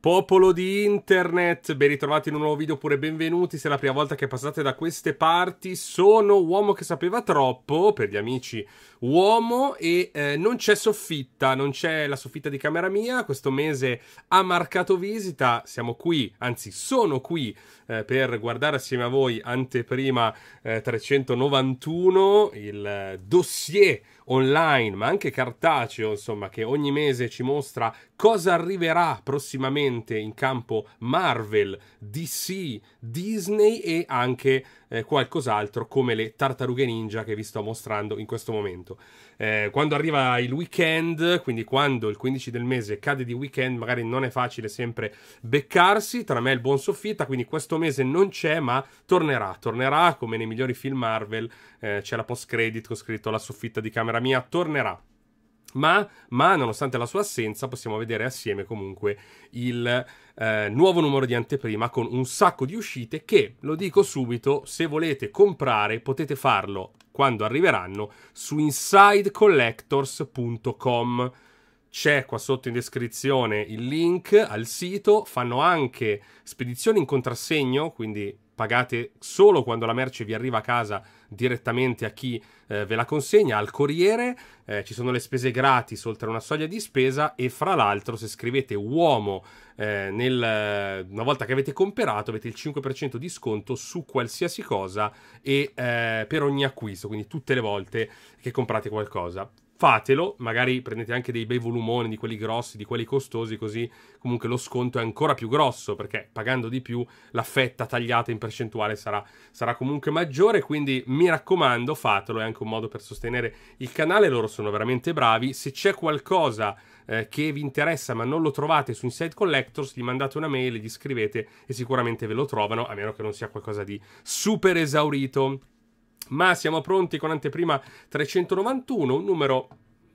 Popolo di internet, ben ritrovati in un nuovo video oppure benvenuti se è la prima volta che passate da queste parti. Sono uomo che sapeva troppo, per gli amici uomo, e eh, non c'è soffitta, non c'è la soffitta di camera mia. Questo mese ha marcato visita, siamo qui, anzi sono qui eh, per guardare assieme a voi anteprima eh, 391, il eh, dossier online ma anche cartaceo, insomma, che ogni mese ci mostra cosa arriverà prossimamente in campo Marvel, DC, Disney e anche eh, qualcos'altro come le tartarughe ninja che vi sto mostrando in questo momento. Eh, quando arriva il weekend, quindi quando il 15 del mese cade di weekend, magari non è facile sempre beccarsi tra me e il buon soffitta, quindi questo mese non c'è, ma tornerà, tornerà come nei migliori film Marvel, eh, c'è la post credit con scritto la soffitta di camera mia, tornerà. Ma, ma, nonostante la sua assenza possiamo vedere assieme comunque il eh, nuovo numero di anteprima con un sacco di uscite che, lo dico subito, se volete comprare potete farlo quando arriveranno su insidecollectors.com. C'è qua sotto in descrizione il link al sito, fanno anche spedizioni in contrassegno, quindi pagate solo quando la merce vi arriva a casa direttamente a chi eh, ve la consegna, al corriere, eh, ci sono le spese gratis oltre una soglia di spesa e fra l'altro se scrivete uomo eh, nel, eh, una volta che avete comperato avete il 5% di sconto su qualsiasi cosa e eh, per ogni acquisto, quindi tutte le volte che comprate qualcosa fatelo, magari prendete anche dei bei volumoni di quelli grossi, di quelli costosi, così comunque lo sconto è ancora più grosso perché pagando di più la fetta tagliata in percentuale sarà, sarà comunque maggiore, quindi mi raccomando fatelo, è anche un modo per sostenere il canale, loro sono veramente bravi, se c'è qualcosa eh, che vi interessa ma non lo trovate su Inside Collectors, gli mandate una mail, gli scrivete e sicuramente ve lo trovano, a meno che non sia qualcosa di super esaurito. Ma siamo pronti con anteprima 391, un numero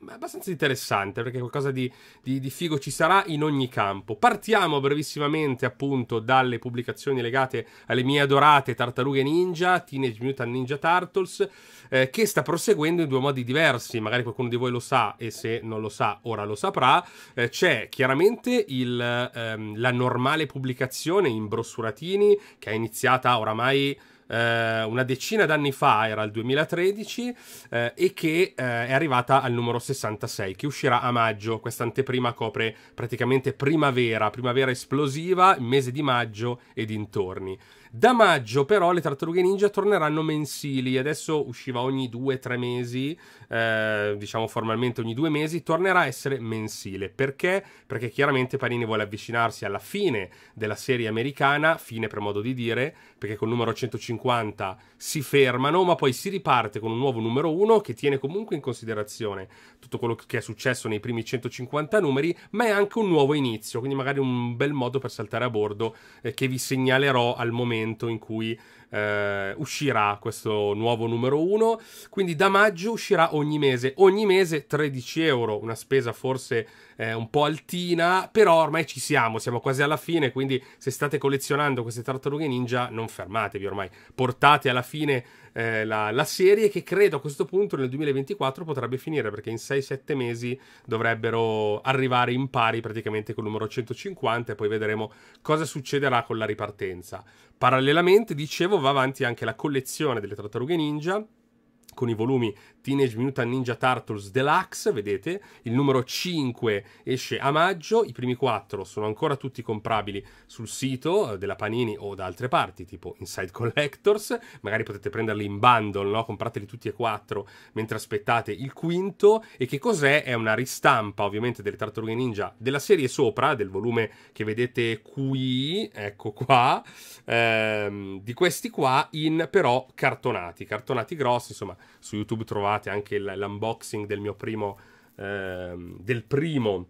abbastanza interessante perché qualcosa di, di, di, figo ci sarà in ogni campo. Partiamo brevissimamente appunto dalle pubblicazioni legate alle mie adorate tartarughe ninja, Teenage Mutant Ninja Turtles, eh, che sta proseguendo in due modi diversi, magari qualcuno di voi lo sa e se non lo sa ora lo saprà. Eh, c'è chiaramente il, ehm, la normale pubblicazione in brossuratini che è iniziata oramai eh, una decina d'anni fa, era il 2013, eh, e che eh, è arrivata al numero 66, che uscirà a maggio. Questa anteprima copre praticamente primavera, primavera esplosiva, mese di maggio e dintorni. Da maggio però le tartarughe ninja torneranno mensili, adesso usciva ogni due o tre mesi, eh, diciamo formalmente ogni due mesi, tornerà a essere mensile. Perché? Perché chiaramente Panini vuole avvicinarsi alla fine della serie americana, fine per modo di dire, perché col numero 150 si fermano, ma poi si riparte con un nuovo numero 1 che tiene comunque in considerazione tutto quello che è successo nei primi 150 numeri, ma è anche un nuovo inizio, quindi magari un bel modo per saltare a bordo eh, che vi segnalerò al momento momento in cui eh, uscirà questo nuovo numero 1. Quindi da maggio uscirà ogni mese, ogni mese 13 euro, una spesa forse eh, un po' altina, però ormai ci siamo, siamo quasi alla fine, quindi se state collezionando queste tartarughe ninja non fermatevi ormai, portate alla fine eh, la, la, serie che credo a questo punto nel 2024 potrebbe finire perché in 6-7 mesi dovrebbero arrivare in pari praticamente con il numero 150 e poi vedremo cosa succederà con la ripartenza. Parallelamente, dicevo, va avanti anche la collezione delle tartarughe ninja con i volumi Teenage Mutant Ninja Turtles Deluxe, vedete, il numero 5 esce a maggio, i primi 4 sono ancora tutti comprabili sul sito eh, della Panini o da altre parti, tipo Inside Collectors, magari potete prenderli in bundle, no? comprateli tutti e quattro mentre aspettate il quinto, e che cos'è? È una ristampa ovviamente delle Tartarughe Ninja della serie sopra, del volume che vedete qui, ecco qua, ehm, di questi qua in però cartonati, cartonati grossi, insomma su YouTube trovate trovate anche l'unboxing del mio primo, eh, del primo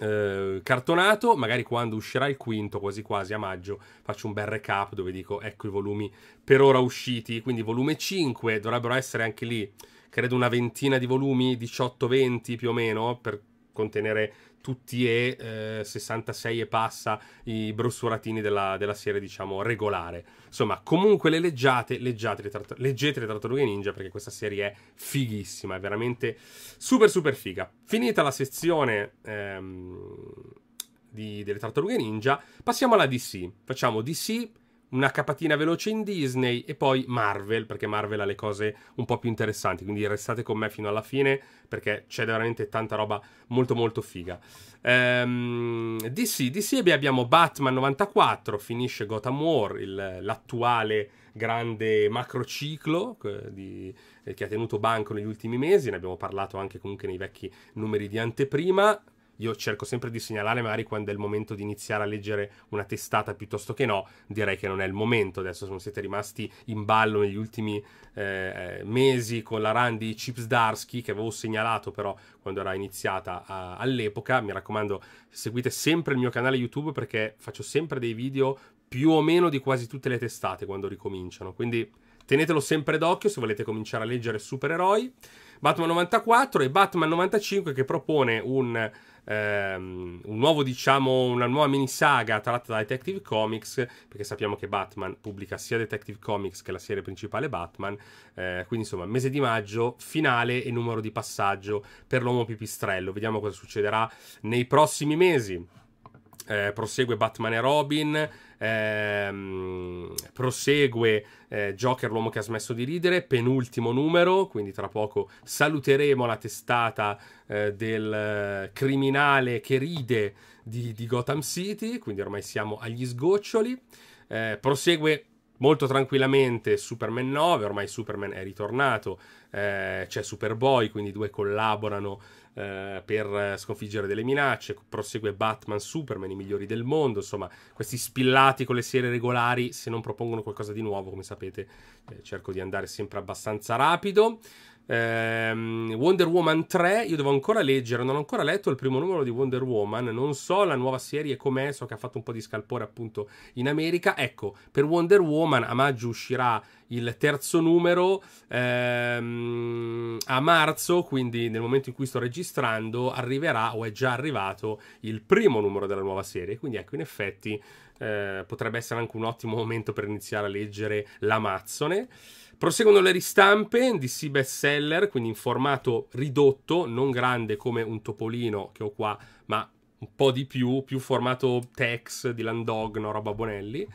eh, cartonato, magari quando uscirà il quinto, quasi quasi a maggio, faccio un bel recap dove dico ecco i volumi per ora usciti, quindi volume 5 dovrebbero essere anche lì, credo una ventina di volumi, 18-20 più o meno, per contenere tutti e eh, 66 e passa i brossuratini della, della, serie, diciamo, regolare. Insomma, comunque le leggiate, leggiate le trat- leggete le Tartarughe Ninja perché questa serie è fighissima, è veramente super super figa. Finita la sezione... Ehm, di, delle tartarughe ninja, passiamo alla DC. Facciamo DC una capatina veloce in Disney e poi Marvel, perché Marvel ha le cose un po' più interessanti, quindi restate con me fino alla fine perché c'è veramente tanta roba molto molto figa. Ehm, DC, DC abbiamo Batman 94, finisce Gotham War, il, l'attuale grande macrociclo eh, di, eh, che ha tenuto banco negli ultimi mesi, ne abbiamo parlato anche comunque nei vecchi numeri di anteprima, io cerco sempre di segnalare magari quando è il momento di iniziare a leggere una testata piuttosto che no, direi che non è il momento, adesso se non siete rimasti in ballo negli ultimi eh, eh, mesi con la run di Chips Darsky che avevo segnalato però quando era iniziata a, all'epoca, mi raccomando seguite sempre il mio canale YouTube perché faccio sempre dei video più o meno di quasi tutte le testate quando ricominciano, quindi tenetelo sempre d'occhio se volete cominciare a leggere supereroi. Batman 94 e Batman 95 che propone un ehm, un nuovo, diciamo, una nuova mini saga tratta da Detective Comics, perché sappiamo che Batman pubblica sia Detective Comics che la serie principale Batman, eh, quindi insomma mese di maggio, finale e numero di passaggio per l'uomo pipistrello, vediamo cosa succederà nei prossimi mesi. Eh, prosegue Batman e Robin. Ehm, prosegue eh, Joker, l'uomo che ha smesso di ridere, penultimo numero, quindi tra poco saluteremo la testata eh, del eh, criminale che ride di, di, Gotham City, quindi ormai siamo agli sgoccioli. Eh, prosegue molto tranquillamente Superman 9, ormai Superman è ritornato, eh, c'è Superboy, quindi i due collaborano eh, per sconfiggere delle minacce, prosegue Batman, Superman, i migliori del mondo, insomma questi spillati con le serie regolari se non propongono qualcosa di nuovo, come sapete eh, cerco di andare sempre abbastanza rapido. Ehm, Wonder Woman 3, io devo ancora leggere, non ho ancora letto il primo numero di Wonder Woman, non so la nuova serie com'è, so che ha fatto un po' di scalpore appunto in America. Ecco, per Wonder Woman a maggio uscirà il terzo numero ehm, a marzo, quindi nel momento in cui sto registrando, arriverà o è già arrivato il primo numero della nuova serie. Quindi ecco, in effetti eh, potrebbe essere anche un ottimo momento per iniziare a leggere l'Amazzone. Proseguono le ristampe di C best seller, quindi in formato ridotto, non grande come un topolino che ho qua, ma un po' di più, più formato Tex, di Landogno, roba Bonelli.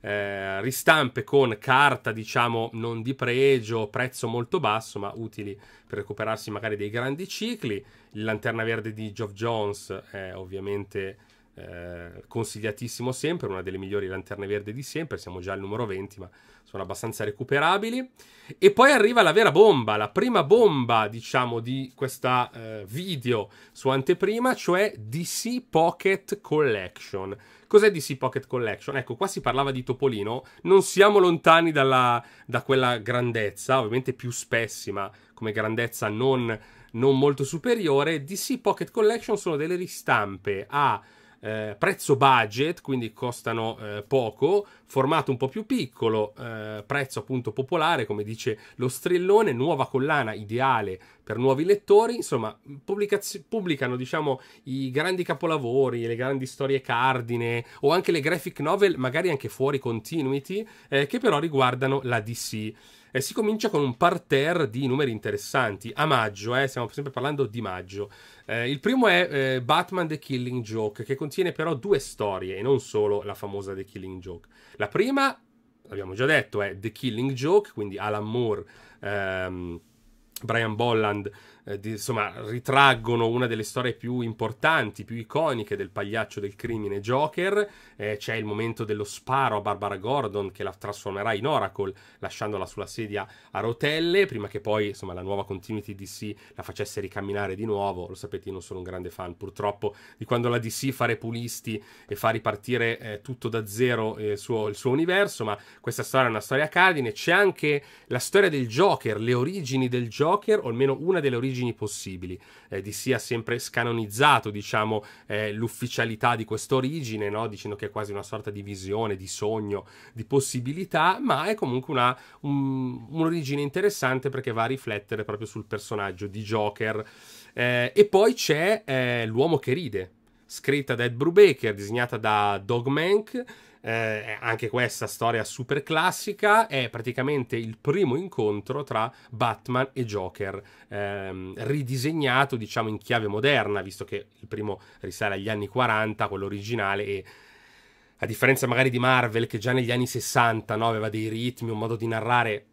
Eh, ristampe con carta, diciamo, non di pregio, prezzo molto basso, ma utili per recuperarsi magari dei grandi cicli. Il Lanterna Verde di Geoff Jones è ovviamente eh, consigliatissimo sempre, una delle migliori lanterne verde di sempre, siamo già al numero 20, ma sono abbastanza recuperabili. E poi arriva la vera bomba, la prima bomba, diciamo, di questo eh, video su anteprima, cioè DC Pocket Collection. Cos'è DC Pocket Collection? Ecco, qua si parlava di Topolino, non siamo lontani dalla, da quella grandezza, ovviamente più spessima come grandezza non, non molto superiore. DC Pocket Collection sono delle ristampe a eh, prezzo budget, quindi costano eh, poco, formato un po' più piccolo, eh, prezzo appunto popolare, come dice lo strillone, nuova collana ideale per nuovi lettori, insomma, pubblicaz- pubblicano diciamo i grandi capolavori, le grandi storie cardine o anche le graphic novel, magari anche fuori continuity, eh, che però riguardano la DC. E si comincia con un parterre di numeri interessanti. A maggio, eh, stiamo sempre parlando di maggio. Eh, il primo è eh, Batman The Killing Joke, che contiene però due storie e non solo la famosa The Killing Joke. La prima, l'abbiamo già detto, è The Killing Joke, quindi Alan Moore, ehm, Brian Bolland eh, di, insomma, ritraggono una delle storie più importanti, più iconiche del pagliaccio del crimine Joker. Eh, c'è il momento dello sparo a Barbara Gordon che la trasformerà in Oracle, lasciandola sulla sedia a rotelle, prima che poi insomma, la nuova continuity DC la facesse ricamminare di nuovo. Lo sapete, io non sono un grande fan purtroppo di quando la DC fa repulisti e fa ripartire eh, tutto da zero eh, il suo, il suo universo, ma questa storia è una storia cardine. C'è anche la storia del Joker, le origini del Joker, o almeno una delle origini origini possibili. Eh, DC ha sempre scanonizzato, diciamo, eh, l'ufficialità di quest'origine, no? dicendo che è quasi una sorta di visione, di sogno, di possibilità, ma è comunque una, un, un'origine interessante perché va a riflettere proprio sul personaggio di Joker. Eh, e poi c'è eh, L'uomo che ride, scritta da Ed Brubaker, disegnata da Dog Mank eh, anche questa storia super classica, è praticamente il primo incontro tra Batman e Joker, ehm, ridisegnato diciamo in chiave moderna, visto che il primo risale agli anni 40, quello originale, e a differenza magari di Marvel che già negli anni 60 no, aveva dei ritmi, un modo di narrare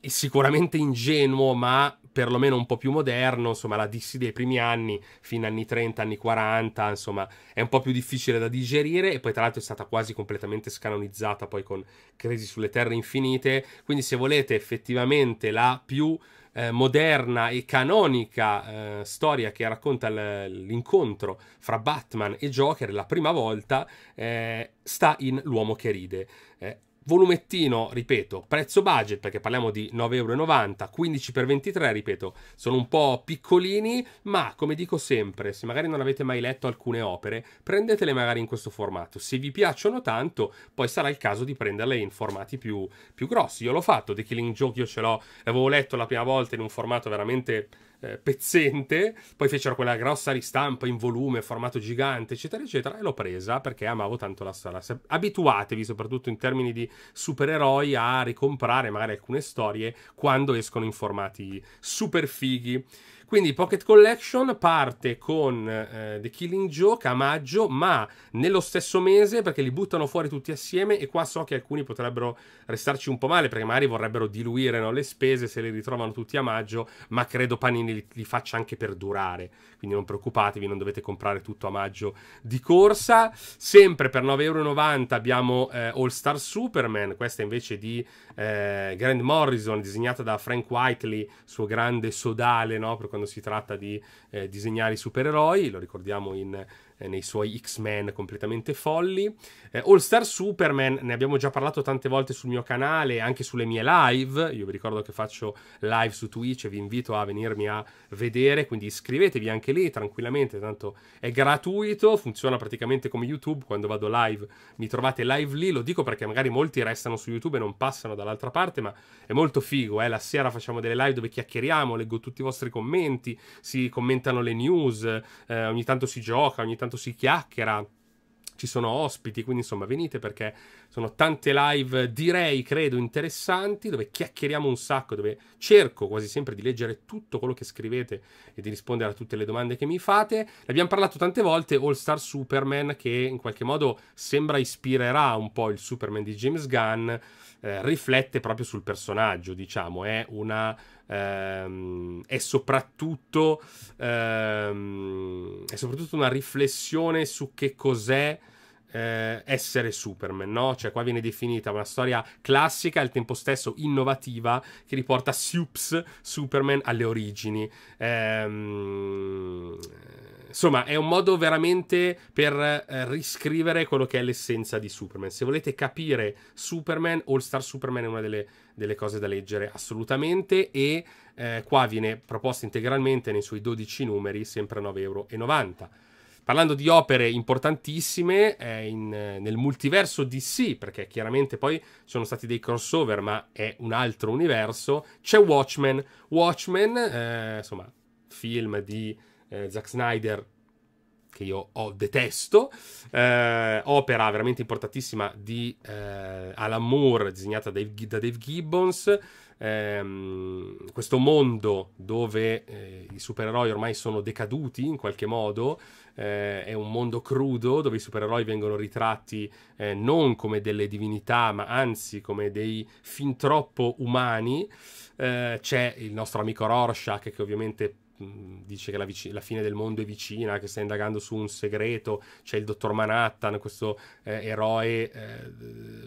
sicuramente ingenuo, ma perlomeno un po' più moderno, insomma la DC dei primi anni, fino anni 30, anni 40, insomma è un po' più difficile da digerire e poi tra l'altro è stata quasi completamente scanonizzata poi con Crisi sulle Terre Infinite, quindi se volete effettivamente la più eh, moderna e canonica eh, storia che racconta l'incontro fra Batman e Joker la prima volta eh, sta in L'uomo che ride eh, Volumettino, ripeto, prezzo budget perché parliamo di 9,90 euro, 15 per 23 ripeto, sono un po' piccolini, ma come dico sempre, se magari non avete mai letto alcune opere, prendetele magari in questo formato. Se vi piacciono tanto, poi sarà il caso di prenderle in formati più, più grossi. Io l'ho fatto, The Killing Joke io ce l'ho, l'avevo letto la prima volta in un formato veramente eh, pezzente, poi fecero quella grossa ristampa in volume, formato gigante, eccetera, eccetera, e l'ho presa perché amavo tanto la storia. abituatevi, soprattutto in termini di supereroi, a ricomprare magari alcune storie quando escono in formati super fighi. Quindi Pocket Collection parte con eh, The Killing Joke a maggio, ma nello stesso mese perché li buttano fuori tutti assieme e qua so che alcuni potrebbero restarci un po' male perché magari vorrebbero diluire no, le spese se le ritrovano tutti a maggio, ma credo Panini li, li faccia anche per durare. Quindi non preoccupatevi, non dovete comprare tutto a maggio di corsa. Sempre per 9,90€ abbiamo eh, All Star Superman, questa invece di eh, Grand Morrison, disegnata da Frank Whiteley, suo grande sodale no, per quando quando si tratta di eh, disegnare i supereroi, lo ricordiamo in eh, nei suoi X-Men completamente folli. Eh, All Star Superman, ne abbiamo già parlato tante volte sul mio canale, e anche sulle mie live. Io vi ricordo che faccio live su Twitch e vi invito a venirmi a vedere, quindi iscrivetevi anche lì tranquillamente, tanto è gratuito, funziona praticamente come YouTube, quando vado live mi trovate live lì, lo dico perché magari molti restano su YouTube e non passano dall'altra parte, ma è molto figo, eh? la sera facciamo delle live dove chiacchieriamo, leggo tutti i vostri commenti, si commentano le news, eh, ogni tanto si gioca, ogni tanto tanto si chiacchiera, ci sono ospiti, quindi insomma venite perché sono tante live, direi, credo, interessanti, dove chiacchieriamo un sacco, dove cerco quasi sempre di leggere tutto quello che scrivete e di rispondere a tutte le domande che mi fate. Ne abbiamo parlato tante volte, All Star Superman, che in qualche modo sembra ispirerà un po' il Superman di James Gunn, eh, riflette proprio sul personaggio, diciamo, è una... Ehm, è, soprattutto, ehm, è soprattutto una riflessione su che cos'è eh, essere Superman, no? Cioè qua viene definita una storia classica e al tempo stesso innovativa che riporta Sups, Superman, alle origini. Ehm... Insomma, è un modo veramente per eh, riscrivere quello che è l'essenza di Superman. Se volete capire Superman, All Star Superman è una delle, delle cose da leggere assolutamente e eh, qua viene proposta integralmente nei suoi 12 numeri, sempre a 9,90 euro. Parlando di opere importantissime, eh, in, nel multiverso DC, perché chiaramente poi sono stati dei crossover, ma è un altro universo, c'è Watchmen. Watchmen, eh, insomma, film di eh, Zack Snyder che io ho, detesto, eh, opera veramente importantissima di eh, Alan Moore, disegnata da Dave, da Dave Gibbons, ehm, questo mondo dove eh, i supereroi ormai sono decaduti in qualche modo, eh, è un mondo crudo dove i supereroi vengono ritratti eh, non come delle divinità, ma anzi come dei fin troppo umani. Eh, c'è il nostro amico Rorschach che ovviamente Mm, dice che la, vic- la, fine del mondo è vicina, che sta indagando su un segreto, c'è il dottor Manhattan, questo eh, eroe eh,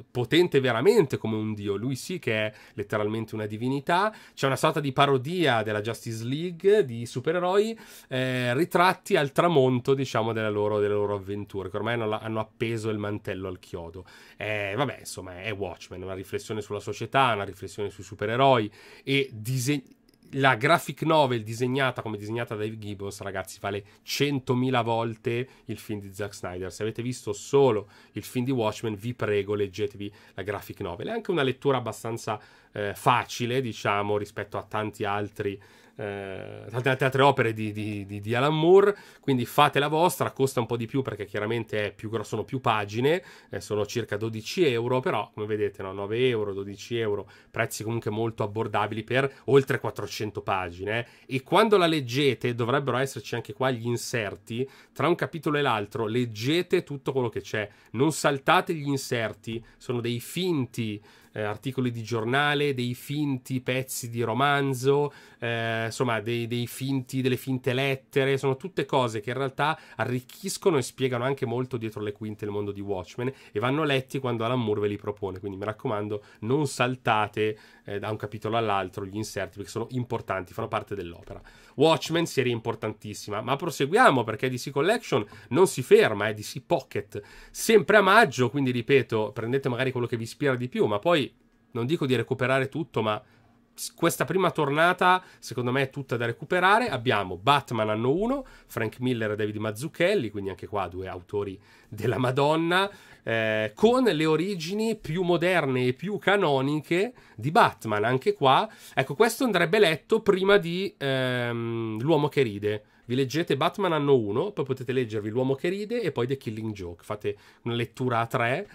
potente veramente come un dio, lui sì che è letteralmente una divinità, c'è una sorta di parodia della Justice League di supereroi eh, ritratti al tramonto diciamo della loro, delle loro avventure, che ormai hanno, hanno appeso il mantello al chiodo. Eh, vabbè, insomma, è Watchmen, una riflessione sulla società, una riflessione sui supereroi e disegni la graphic novel disegnata come disegnata da Dave Gibbons, ragazzi, vale 100.000 volte il film di Zack Snyder. Se avete visto solo il film di Watchmen, vi prego, leggetevi la graphic novel. È anche una lettura abbastanza eh, facile, diciamo, rispetto a tanti altri eh, tante altre opere di, di, di, di, Alan Moore, quindi fate la vostra, costa un po' di più perché chiaramente più, sono più pagine, eh, sono circa 12 euro, però come vedete no, 9 euro, 12 euro, prezzi comunque molto abbordabili per oltre 400 pagine eh. e quando la leggete dovrebbero esserci anche qua gli inserti, tra un capitolo e l'altro leggete tutto quello che c'è, non saltate gli inserti, sono dei finti eh, articoli di giornale, dei finti pezzi di romanzo, eh, insomma dei, dei, finti, delle finte lettere, sono tutte cose che in realtà arricchiscono e spiegano anche molto dietro le quinte il mondo di Watchmen e vanno letti quando Alan Moore ve li propone, quindi mi raccomando non saltate eh, da un capitolo all'altro gli inserti perché sono importanti, fanno parte dell'opera. Watchmen serie importantissima, ma proseguiamo perché DC Collection non si ferma, è eh, DC Pocket, sempre a maggio, quindi ripeto, prendete magari quello che vi ispira di più, ma poi non dico di recuperare tutto, ma questa prima tornata, secondo me, è tutta da recuperare. Abbiamo Batman anno 1, Frank Miller e David Mazzucchelli, quindi anche qua due autori della Madonna, eh, con le origini più moderne e più canoniche di Batman. Anche qua, ecco, questo andrebbe letto prima di ehm, L'uomo che ride. Vi leggete Batman anno 1, poi potete leggervi L'uomo che ride e poi The Killing Joke. Fate una lettura a tre.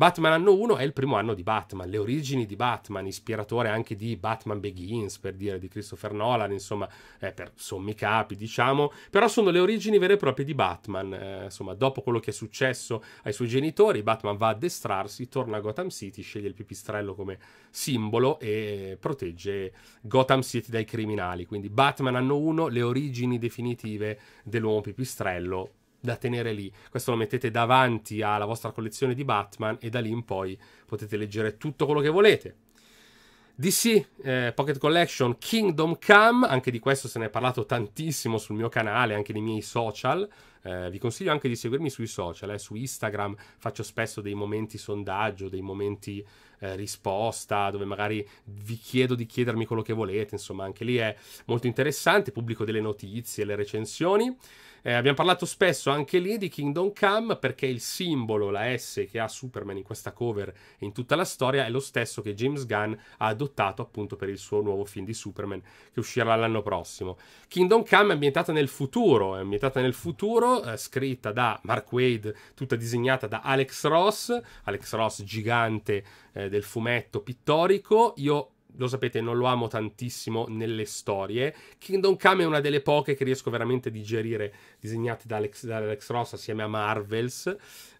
Batman anno 1 è il primo anno di Batman, le origini di Batman, ispiratore anche di Batman Begins, per dire, di Christopher Nolan, insomma, eh, per sommi capi, diciamo, però sono le origini vere e proprie di Batman, eh, insomma, dopo quello che è successo ai suoi genitori, Batman va a addestrarsi, torna a Gotham City, sceglie il pipistrello come simbolo e protegge Gotham City dai criminali, quindi Batman anno 1, le origini definitive dell'uomo pipistrello, da tenere lì. Questo lo mettete davanti alla vostra collezione di Batman e da lì in poi potete leggere tutto quello che volete. DC eh, Pocket Collection Kingdom Come, anche di questo se ne è parlato tantissimo sul mio canale, anche nei miei social. Eh, vi consiglio anche di seguirmi sui social, eh, su Instagram faccio spesso dei momenti sondaggio, dei momenti eh, risposta, dove magari vi chiedo di chiedermi quello che volete, insomma anche lì è molto interessante, pubblico delle notizie, le recensioni. Eh, abbiamo parlato spesso anche lì di Kingdom Come perché il simbolo, la S che ha Superman in questa cover e in tutta la storia è lo stesso che James Gunn ha adottato appunto per il suo nuovo film di Superman che uscirà l'anno prossimo. Kingdom Come è ambientata nel futuro, è ambientata nel futuro, eh, scritta da Mark Wade, tutta disegnata da Alex Ross, Alex Ross gigante eh, del fumetto pittorico. Io lo sapete, non lo amo tantissimo nelle storie. Kingdom Come è una delle poche che riesco veramente a digerire disegnati da Alex, da Alex Ross assieme a Marvels,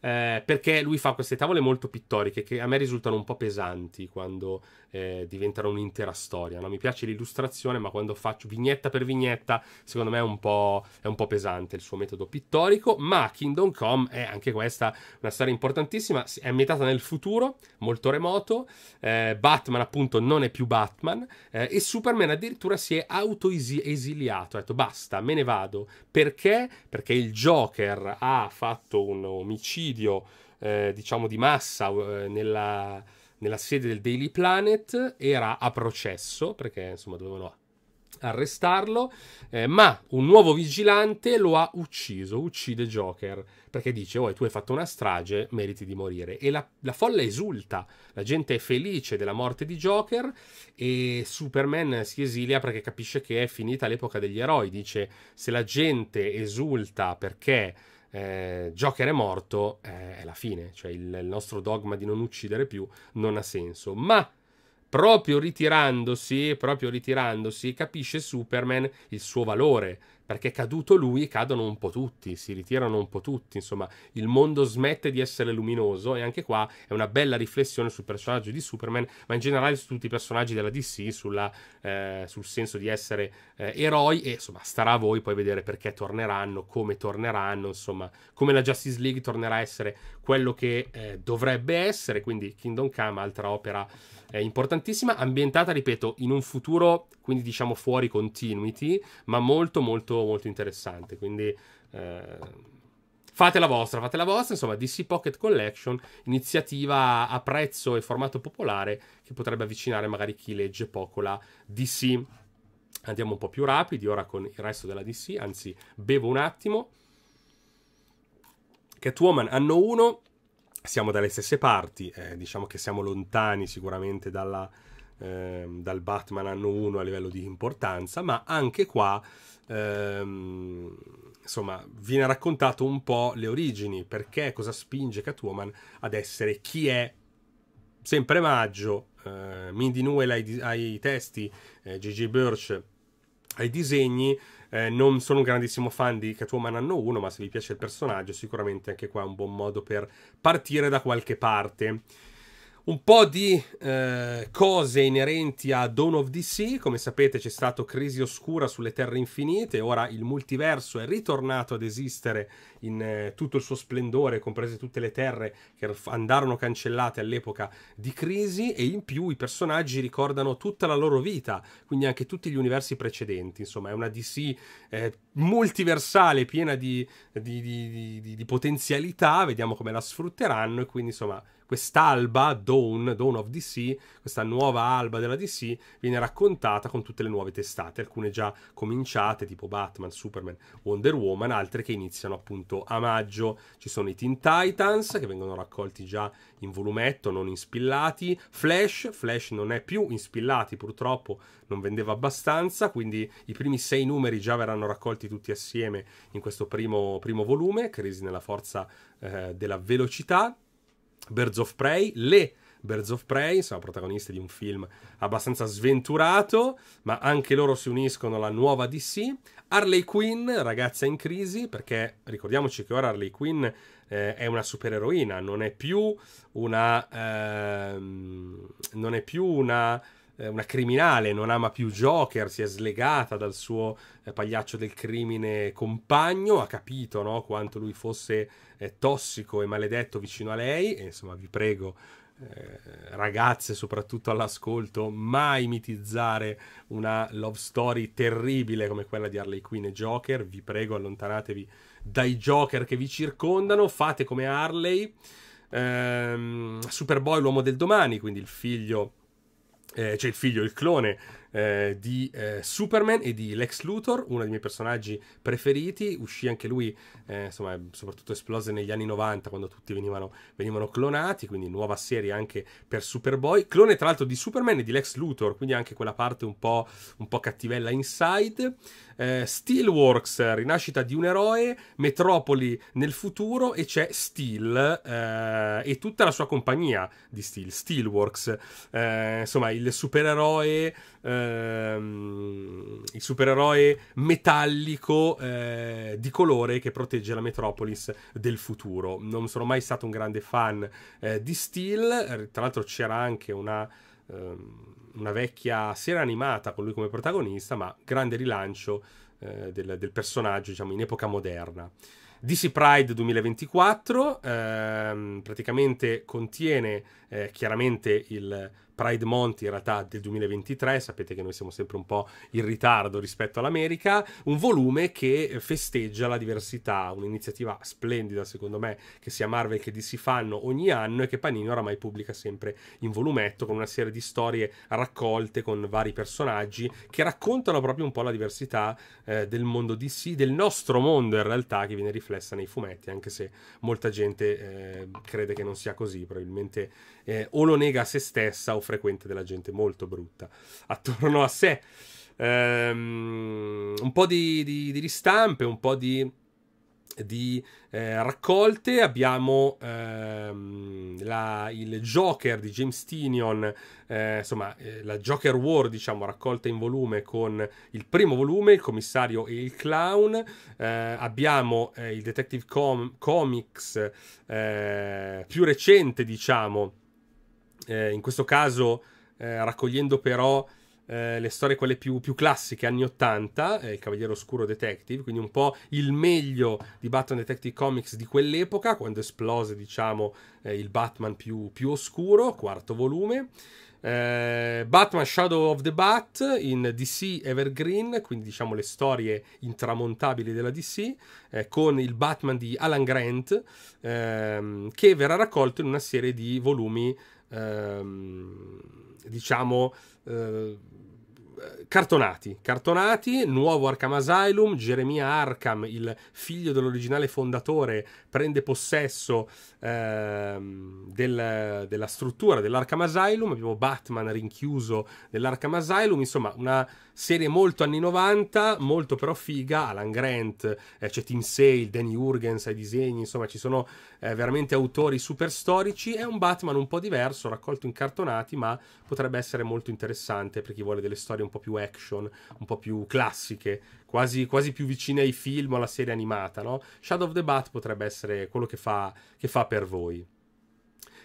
eh, perché lui fa queste tavole molto pittoriche che a me risultano un po' pesanti quando eh, diventano un'intera storia. No? Mi piace l'illustrazione, ma quando faccio vignetta per vignetta, secondo me è un, è un po', pesante il suo metodo pittorico. Ma Kingdom Come è anche questa una storia importantissima, è ambientata nel futuro, molto remoto. Eh, Batman, appunto, non è più Batman eh, e Superman addirittura si è auto esiliato, ha detto basta, me ne vado, perché perché il Joker ha fatto un omicidio, eh, diciamo, di massa eh, nella, nella sede del Daily Planet, era a processo, perché insomma dovevano arrestarlo, eh, ma un nuovo vigilante lo ha ucciso, uccide Joker, perché dice, oh, tu hai fatto una strage, meriti di morire. E la, la folla esulta, la gente è felice della morte di Joker e Superman si esilia perché capisce che è finita l'epoca degli eroi, dice, se la gente esulta perché... Eh, Joker è morto, eh, è la fine, cioè il, il, nostro dogma di non uccidere più non ha senso. Ma proprio ritirandosi, proprio ritirandosi, capisce Superman il suo valore, perché caduto lui cadono un po' tutti, si ritirano un po' tutti, insomma il mondo smette di essere luminoso e anche qua è una bella riflessione sul personaggio di Superman, ma in generale su tutti i personaggi della DC, sulla, eh, sul senso di essere eh, eroi e insomma starà a voi poi vedere perché torneranno, come torneranno, insomma come la Justice League tornerà a essere quello che eh, dovrebbe essere, quindi Kingdom Come, altra opera eh, importantissima, ambientata, ripeto, in un futuro, quindi diciamo fuori continuity, ma molto molto molto, interessante. Quindi eh, fate la vostra, fate la vostra. Insomma, DC Pocket Collection, iniziativa a prezzo e formato popolare che potrebbe avvicinare magari chi legge poco la DC. Andiamo un po' più rapidi ora con il resto della DC, anzi bevo un attimo. Catwoman anno 1, siamo dalle stesse parti, eh, diciamo che siamo lontani sicuramente dalla, eh, dal Batman anno 1 a livello di importanza, ma anche qua ehm, insomma, viene raccontato un po' le origini, perché cosa spinge Catwoman ad essere chi è sempre maggio, eh, Mindy Newell ai, ai testi, eh, Gigi Birch ai disegni. Eh, non sono un grandissimo fan di Catwoman anno 1, ma se vi piace il personaggio, sicuramente anche qua è un buon modo per partire da qualche parte un po' di eh, cose inerenti a Dawn of DC, come sapete c'è stato Crisi Oscura sulle Terre Infinite, ora il multiverso è ritornato ad esistere in eh, tutto il suo splendore, comprese tutte le terre che andarono cancellate all'epoca di Crisi e in più i personaggi ricordano tutta la loro vita, quindi anche tutti gli universi precedenti, insomma è una DC eh, multiversale, piena di, di, di, di, potenzialità, vediamo come la sfrutteranno e quindi insomma quest'alba, Dawn, Dawn of DC, questa nuova alba della DC viene raccontata con tutte le nuove testate, alcune già cominciate tipo Batman, Superman, Wonder Woman, altre che iniziano appunto a maggio, ci sono i Teen Titans che vengono raccolti già in volumetto, non in spillati. Flash, Flash non è più in spillati, purtroppo non vendeva abbastanza, quindi i primi sei numeri già verranno raccolti tutti assieme in questo primo, primo volume, Crisi nella forza eh, della velocità. Birds of Prey, le Birds of Prey, sono protagoniste di un film abbastanza sventurato, ma anche loro si uniscono alla nuova DC. Harley Quinn, ragazza in crisi, perché ricordiamoci che ora Harley Quinn eh, è una supereroina, non è più una... Ehm, non è più una eh, una criminale, non ama più Joker, si è slegata dal suo eh, pagliaccio del crimine compagno, ha capito no, quanto lui fosse eh, tossico e maledetto vicino a lei, e, insomma vi prego eh, ragazze soprattutto all'ascolto mai mitizzare una love story terribile come quella di Harley Quinn e Joker vi prego allontanatevi dai Joker che vi circondano, fate come Harley, ehm, Superboy l'uomo del domani, quindi il figlio, eh, cioè il figlio, il clone eh, di eh, Superman e di Lex Luthor, uno dei miei personaggi preferiti, uscì anche lui, eh, insomma, soprattutto esplose negli anni 90 quando tutti venivano, venivano, clonati, quindi nuova serie anche per Superboy, clone tra l'altro di Superman e di Lex Luthor, quindi anche quella parte un po', un po cattivella inside, eh, Steelworks, rinascita di un eroe, Metropoli nel futuro e c'è Steel eh, e tutta la sua compagnia di Steel, Steelworks, eh, insomma il supereroe ehm, il supereroe metallico eh, di colore che protegge la Metropolis del futuro. Non sono mai stato un grande fan eh, di Steel, eh, tra l'altro c'era anche una, ehm, una vecchia serie animata con lui come protagonista, ma grande rilancio eh, del, del, personaggio diciamo, in epoca moderna. DC Pride 2024 ehm, praticamente contiene eh, chiaramente il Pride Month in realtà del 2023, sapete che noi siamo sempre un po' in ritardo rispetto all'America, un volume che festeggia la diversità, un'iniziativa splendida secondo me che sia Marvel che DC fanno ogni anno e che Panini oramai pubblica sempre in volumetto con una serie di storie raccolte con vari personaggi che raccontano proprio un po' la diversità eh, del mondo DC, del nostro mondo in realtà che viene riflessa nei fumetti, anche se molta gente eh, crede che non sia così, probabilmente eh, o lo nega a se stessa o frequente della gente molto brutta attorno a sé. Ehm, un po' di, di, di, ristampe, un po' di, di eh, raccolte. Abbiamo ehm, la, il Joker di James Tinion, eh, insomma, eh, la Joker War, diciamo, raccolta in volume con il primo volume, il commissario e il clown. Eh, abbiamo eh, il Detective Com- Comics eh, più recente, diciamo eh, in questo caso eh, raccogliendo però eh, le storie quelle più, più classiche anni 80, eh, il Cavaliere Oscuro Detective, quindi un po' il meglio di Batman Detective Comics di quell'epoca, quando esplose diciamo eh, il Batman più, più, oscuro, quarto volume. Eh, Batman Shadow of the Bat in DC Evergreen, quindi diciamo le storie intramontabili della DC, eh, con il Batman di Alan Grant, ehm, che verrà raccolto in una serie di volumi ehm, diciamo, eh, cartonati, cartonati, nuovo Arkham Asylum, Geremia Arkham, il figlio dell'originale fondatore, prende possesso ehm, del, della struttura dell'Arkham Asylum, abbiamo Batman rinchiuso nell'Arkham Asylum, insomma una serie molto anni 90, molto però figa, Alan Grant, eh, c'è Tim Sale, Danny Jurgens ai disegni, insomma ci sono eh, veramente autori super storici, è un Batman un po' diverso, raccolto in cartonati, ma potrebbe essere molto interessante per chi vuole delle storie un po' più action, un po' più classiche, quasi, quasi più vicine ai film o alla serie animata, no? Shadow of the Bat potrebbe essere quello che fa, che fa per voi.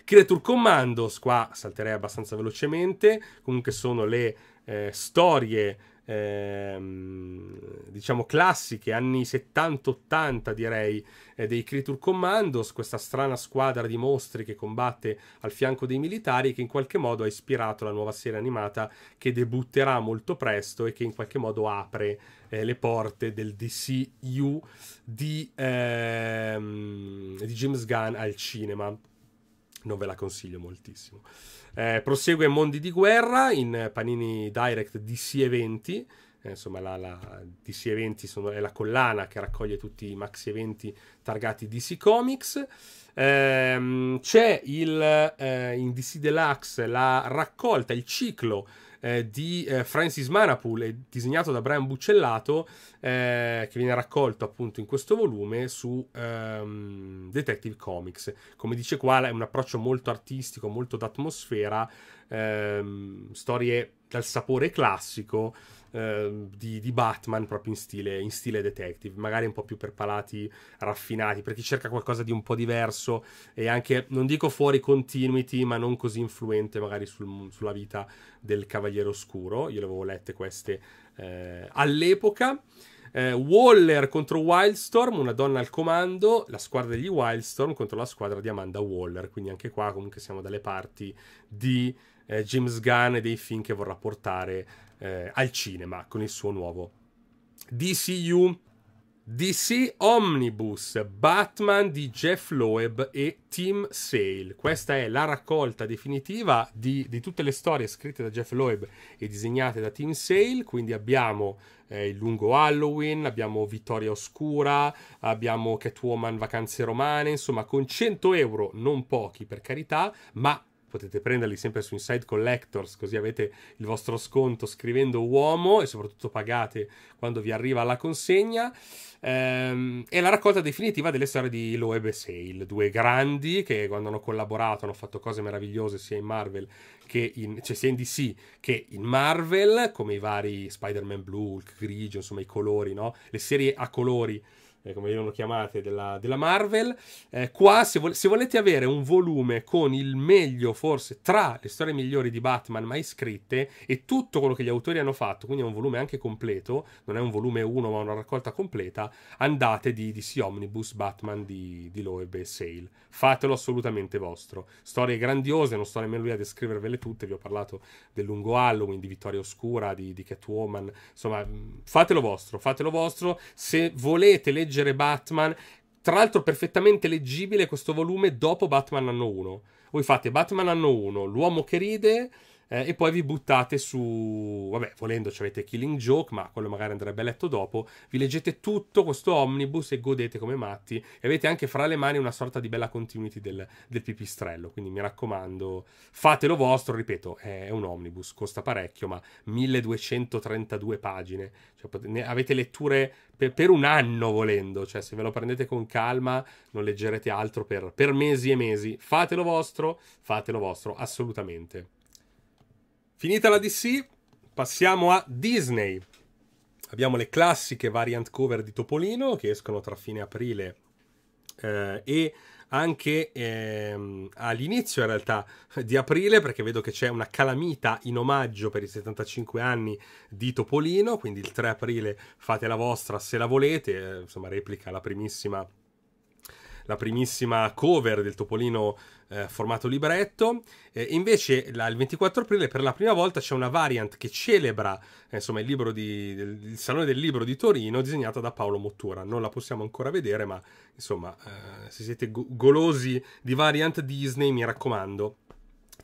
Creature Commandos, qua salterei abbastanza velocemente, comunque sono le eh, storie Ehm, diciamo classiche, anni 70-80 direi, eh, dei Creature Commandos, questa strana squadra di mostri che combatte al fianco dei militari che in qualche modo ha ispirato la nuova serie animata che debutterà molto presto e che in qualche modo apre eh, le porte del DCU di, ehm, di James Gunn al cinema. Non ve la consiglio moltissimo. Eh, prosegue Mondi di guerra in Panini Direct DC Eventi. Eh, insomma, la, la DC Eventi sono, è la collana che raccoglie tutti i maxi eventi targati DC Comics. Eh, c'è il, eh, in DC Deluxe la raccolta, il ciclo eh, di eh, Francis Manapool disegnato da Brian Buccellato, eh, che viene raccolto appunto in questo volume su ehm, Detective Comics. Come dice qua, è un approccio molto artistico, molto d'atmosfera, ehm, storie dal sapore classico. Ehm, di, di, Batman proprio in stile, in stile detective, magari un po' più per palati raffinati, per chi cerca qualcosa di un po' diverso e anche, non dico fuori continuity, ma non così influente magari sul, sulla vita del Cavaliere Oscuro. Io le avevo lette queste eh, all'epoca. Eh, Waller contro Wildstorm, una donna al comando, la squadra degli Wildstorm contro la squadra di Amanda Waller, quindi anche qua comunque siamo dalle parti di eh, James Gunn e dei film che vorrà portare eh, al cinema con il suo nuovo DCU. DC Omnibus, Batman di Jeff Loeb e Tim Sale. Questa è la raccolta definitiva di, di, tutte le storie scritte da Jeff Loeb e disegnate da Tim Sale. Quindi abbiamo eh, il lungo Halloween, abbiamo Vittoria Oscura, abbiamo Catwoman Vacanze Romane, insomma con 100 euro, non pochi per carità, ma potete prenderli sempre su Inside Collectors, così avete il vostro sconto scrivendo uomo e soprattutto pagate quando vi arriva la consegna. Ehm, e la raccolta definitiva delle storie di Loeb e Sale, due grandi che quando hanno collaborato hanno fatto cose meravigliose sia in Marvel che in, cioè sia in DC che in Marvel, come i vari Spider-Man blu, Hulk grigio, insomma i colori, no? le serie a colori eh, come lo chiamate, della, della Marvel. Eh, qua, se, vo- se, volete avere un volume con il meglio, forse tra le storie migliori di Batman mai scritte e tutto quello che gli autori hanno fatto, quindi è un volume anche completo, non è un volume 1 ma una raccolta completa, andate di DC Omnibus Batman di, di Loeb e Sale. Fatelo assolutamente vostro. Storie grandiose, non sto nemmeno lui a descrivervele tutte, vi ho parlato del lungo Halloween, di Vittoria Oscura, di, di Catwoman, insomma, fatelo vostro, fatelo vostro. Se volete leggere leggere Batman. Tra l'altro perfettamente leggibile questo volume dopo Batman anno 1. Voi fate Batman anno 1, l'uomo che ride, eh, e poi vi buttate su, vabbè, volendo ci avete Killing Joke, ma quello magari andrebbe letto dopo. Vi leggete tutto questo omnibus e godete come matti. E avete anche fra le mani una sorta di bella continuity del, del pipistrello. Quindi mi raccomando, fatelo vostro. Ripeto, è un omnibus, costa parecchio, ma 1232 pagine. Cioè, potete, avete letture per, per, un anno volendo. Cioè, se ve lo prendete con calma, non leggerete altro per, per mesi e mesi. Fatelo vostro, fatelo vostro, assolutamente. Finita la DC, passiamo a Disney. Abbiamo le classiche variant cover di Topolino che escono tra fine aprile eh, e anche ehm, all'inizio in realtà di aprile perché vedo che c'è una calamita in omaggio per i 75 anni di Topolino, quindi il 3 aprile fate la vostra se la volete, eh, insomma replica la primissima la primissima cover del Topolino eh, formato libretto. Eh, invece la, il 24 aprile per la prima volta c'è una variant che celebra eh, insomma, il, libro di, del, il Salone del Libro di Torino disegnata da Paolo Mottura. Non la possiamo ancora vedere, ma insomma, eh, se siete go- golosi di variant Disney, mi raccomando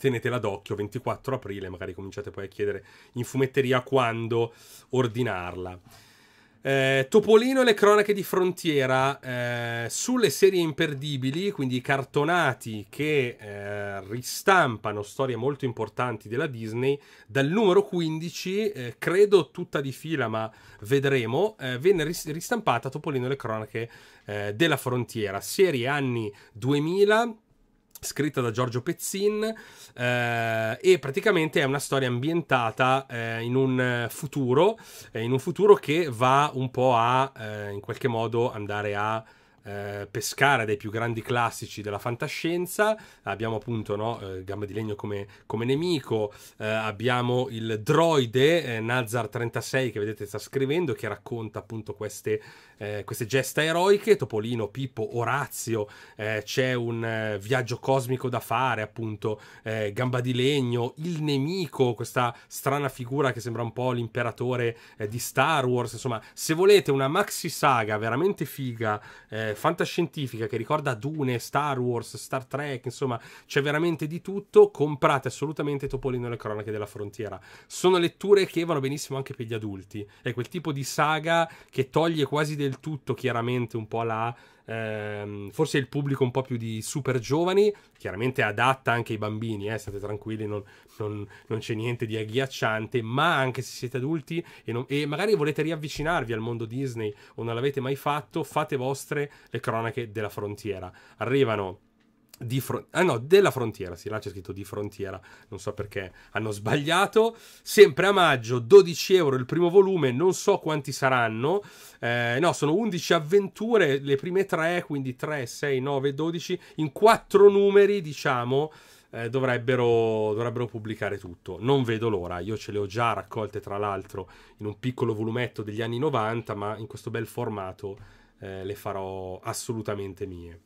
tenetela d'occhio 24 aprile, magari cominciate poi a chiedere in fumetteria quando ordinarla. Eh, Topolino e le cronache di frontiera eh, sulle serie imperdibili, quindi i cartonati che eh, ristampano storie molto importanti della Disney, dal numero 15, eh, credo tutta di fila, ma vedremo, eh, venne ristampata Topolino e le cronache eh, della frontiera, serie anni 2000 scritta da Giorgio Pezzin eh, e praticamente è una storia ambientata eh, in, un eh, futuro, eh, in un futuro che va un po' a eh, in qualche modo andare a eh, pescare dai più grandi classici della fantascienza. Abbiamo appunto no, eh, Gamba di Legno come, come nemico, eh, abbiamo il droide eh, Nazar 36 che vedete sta scrivendo, che racconta appunto queste, eh, queste gesta eroiche, Topolino, Pippo, Orazio, eh, c'è un viaggio cosmico da fare appunto, Gamba di Legno, il nemico, questa strana figura che sembra un po' l'imperatore di Star Wars, insomma se volete una maxi saga veramente figa eh, fantascientifica che ricorda Dune, Star Wars, Star Trek, insomma c'è veramente di tutto, comprate assolutamente Topolino e le cronache della frontiera. Sono letture che vanno benissimo anche per gli adulti, è quel tipo di saga che toglie quasi del tutto chiaramente un po' la ehm, forse il pubblico un po' più di super giovani, chiaramente adatta anche ai bambini, eh, state tranquilli, non, non, non, c'è niente di agghiacciante, ma anche se siete adulti e, non, e magari volete riavvicinarvi al mondo Disney o non l'avete mai fatto, fate vostre le cronache della frontiera. Arrivano di fron- ah no, della frontiera, sì, là c'è scritto di frontiera, non so perché hanno sbagliato. Sempre a maggio, 12 euro il primo volume, non so quanti saranno, eh, no, sono 11 avventure, le prime 3, quindi 3, 6, 9, 12, in 4 numeri, diciamo. Eh, dovrebbero, dovrebbero, pubblicare tutto. Non vedo l'ora, io ce le ho già raccolte tra l'altro in un piccolo volumetto degli anni 90, ma in questo bel formato eh, le farò assolutamente mie.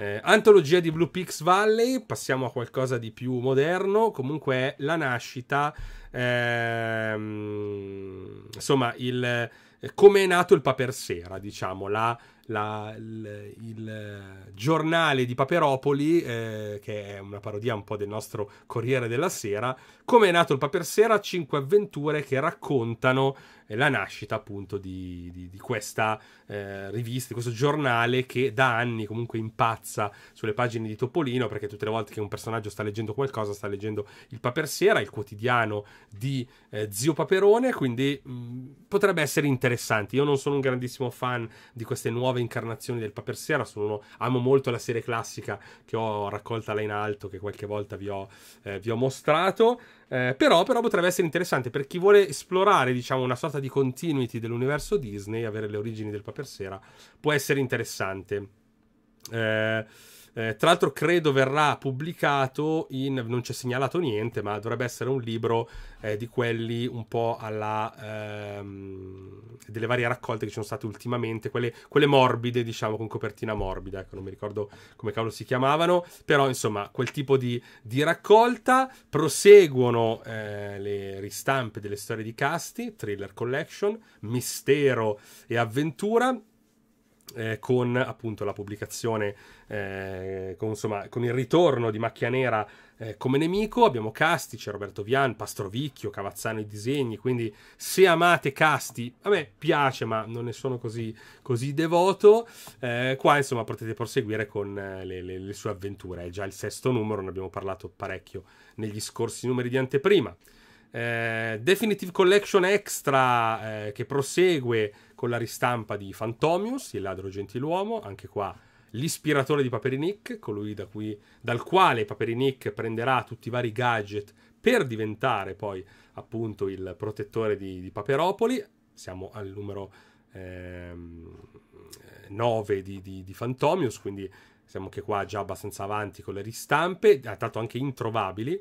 Eh, antologia di Blue Peaks Valley, passiamo a qualcosa di più moderno, comunque è la nascita, ehm, insomma, eh, come è nato il Papersera, diciamo, la, la, il, il, giornale di Paperopoli, eh, che è una parodia un po' del nostro Corriere della Sera, come è nato il Papersera, cinque avventure che raccontano la nascita appunto di, di, di questa eh, rivista, di questo giornale che da anni comunque impazza sulle pagine di Topolino perché tutte le volte che un personaggio sta leggendo qualcosa sta leggendo il Papersera, il quotidiano di eh, Zio Paperone, quindi mh, mm, potrebbe essere interessante. Io non sono un grandissimo fan di queste nuove incarnazioni del Papersera, sono, amo molto la serie classica che ho raccolta là in alto, che qualche volta vi ho, eh, vi ho mostrato. Eh, però, però, potrebbe essere interessante per chi vuole esplorare, diciamo, una sorta di continuity dell'universo Disney, avere le origini del Paper Sera, può essere interessante. Eh, eh, tra l'altro credo verrà pubblicato in... non c'è segnalato niente, ma dovrebbe essere un libro eh, di quelli un po' alla... Ehm, delle varie raccolte che ci sono state ultimamente, quelle, quelle morbide, diciamo, con copertina morbida, ecco, non mi ricordo come cavolo si chiamavano, però insomma, quel tipo di, di raccolta. Proseguono eh, le ristampe delle storie di Casti, Thriller Collection, Mistero e Avventura eh, con appunto la pubblicazione, eh, con, insomma, con il ritorno di Macchia Nera eh, come nemico, abbiamo Casti, c'è Roberto Vian, Pastrovicchio, Cavazzano i disegni, quindi se amate Casti, a me piace ma non ne sono così, così devoto, eh, qua insomma potete proseguire con eh, le, le, le sue avventure, è già il sesto numero, ne abbiamo parlato parecchio negli scorsi numeri di anteprima. Eh, Definitive Collection Extra che prosegue con la ristampa di Fantomius, il ladro gentiluomo, anche qua l'ispiratore di Paperinik, colui da cui, dal quale Paperinik prenderà tutti i vari gadget per diventare poi appunto il protettore di, di Paperopoli. Siamo al numero 9 ehm, di, di, di Fantomius, quindi siamo anche qua già abbastanza avanti con le ristampe, tanto anche introvabili,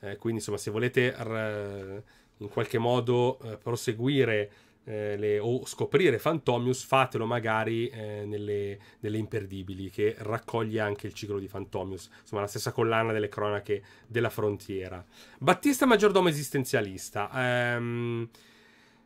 eh, quindi insomma se volete in qualche modo eh, proseguire eh, le, o scoprire Fantomius, fatelo magari eh, nelle, nelle, Imperdibili, che raccoglie anche il ciclo di Fantomius, insomma la stessa collana delle cronache della frontiera. Battista Maggiordomo Esistenzialista. Ehm,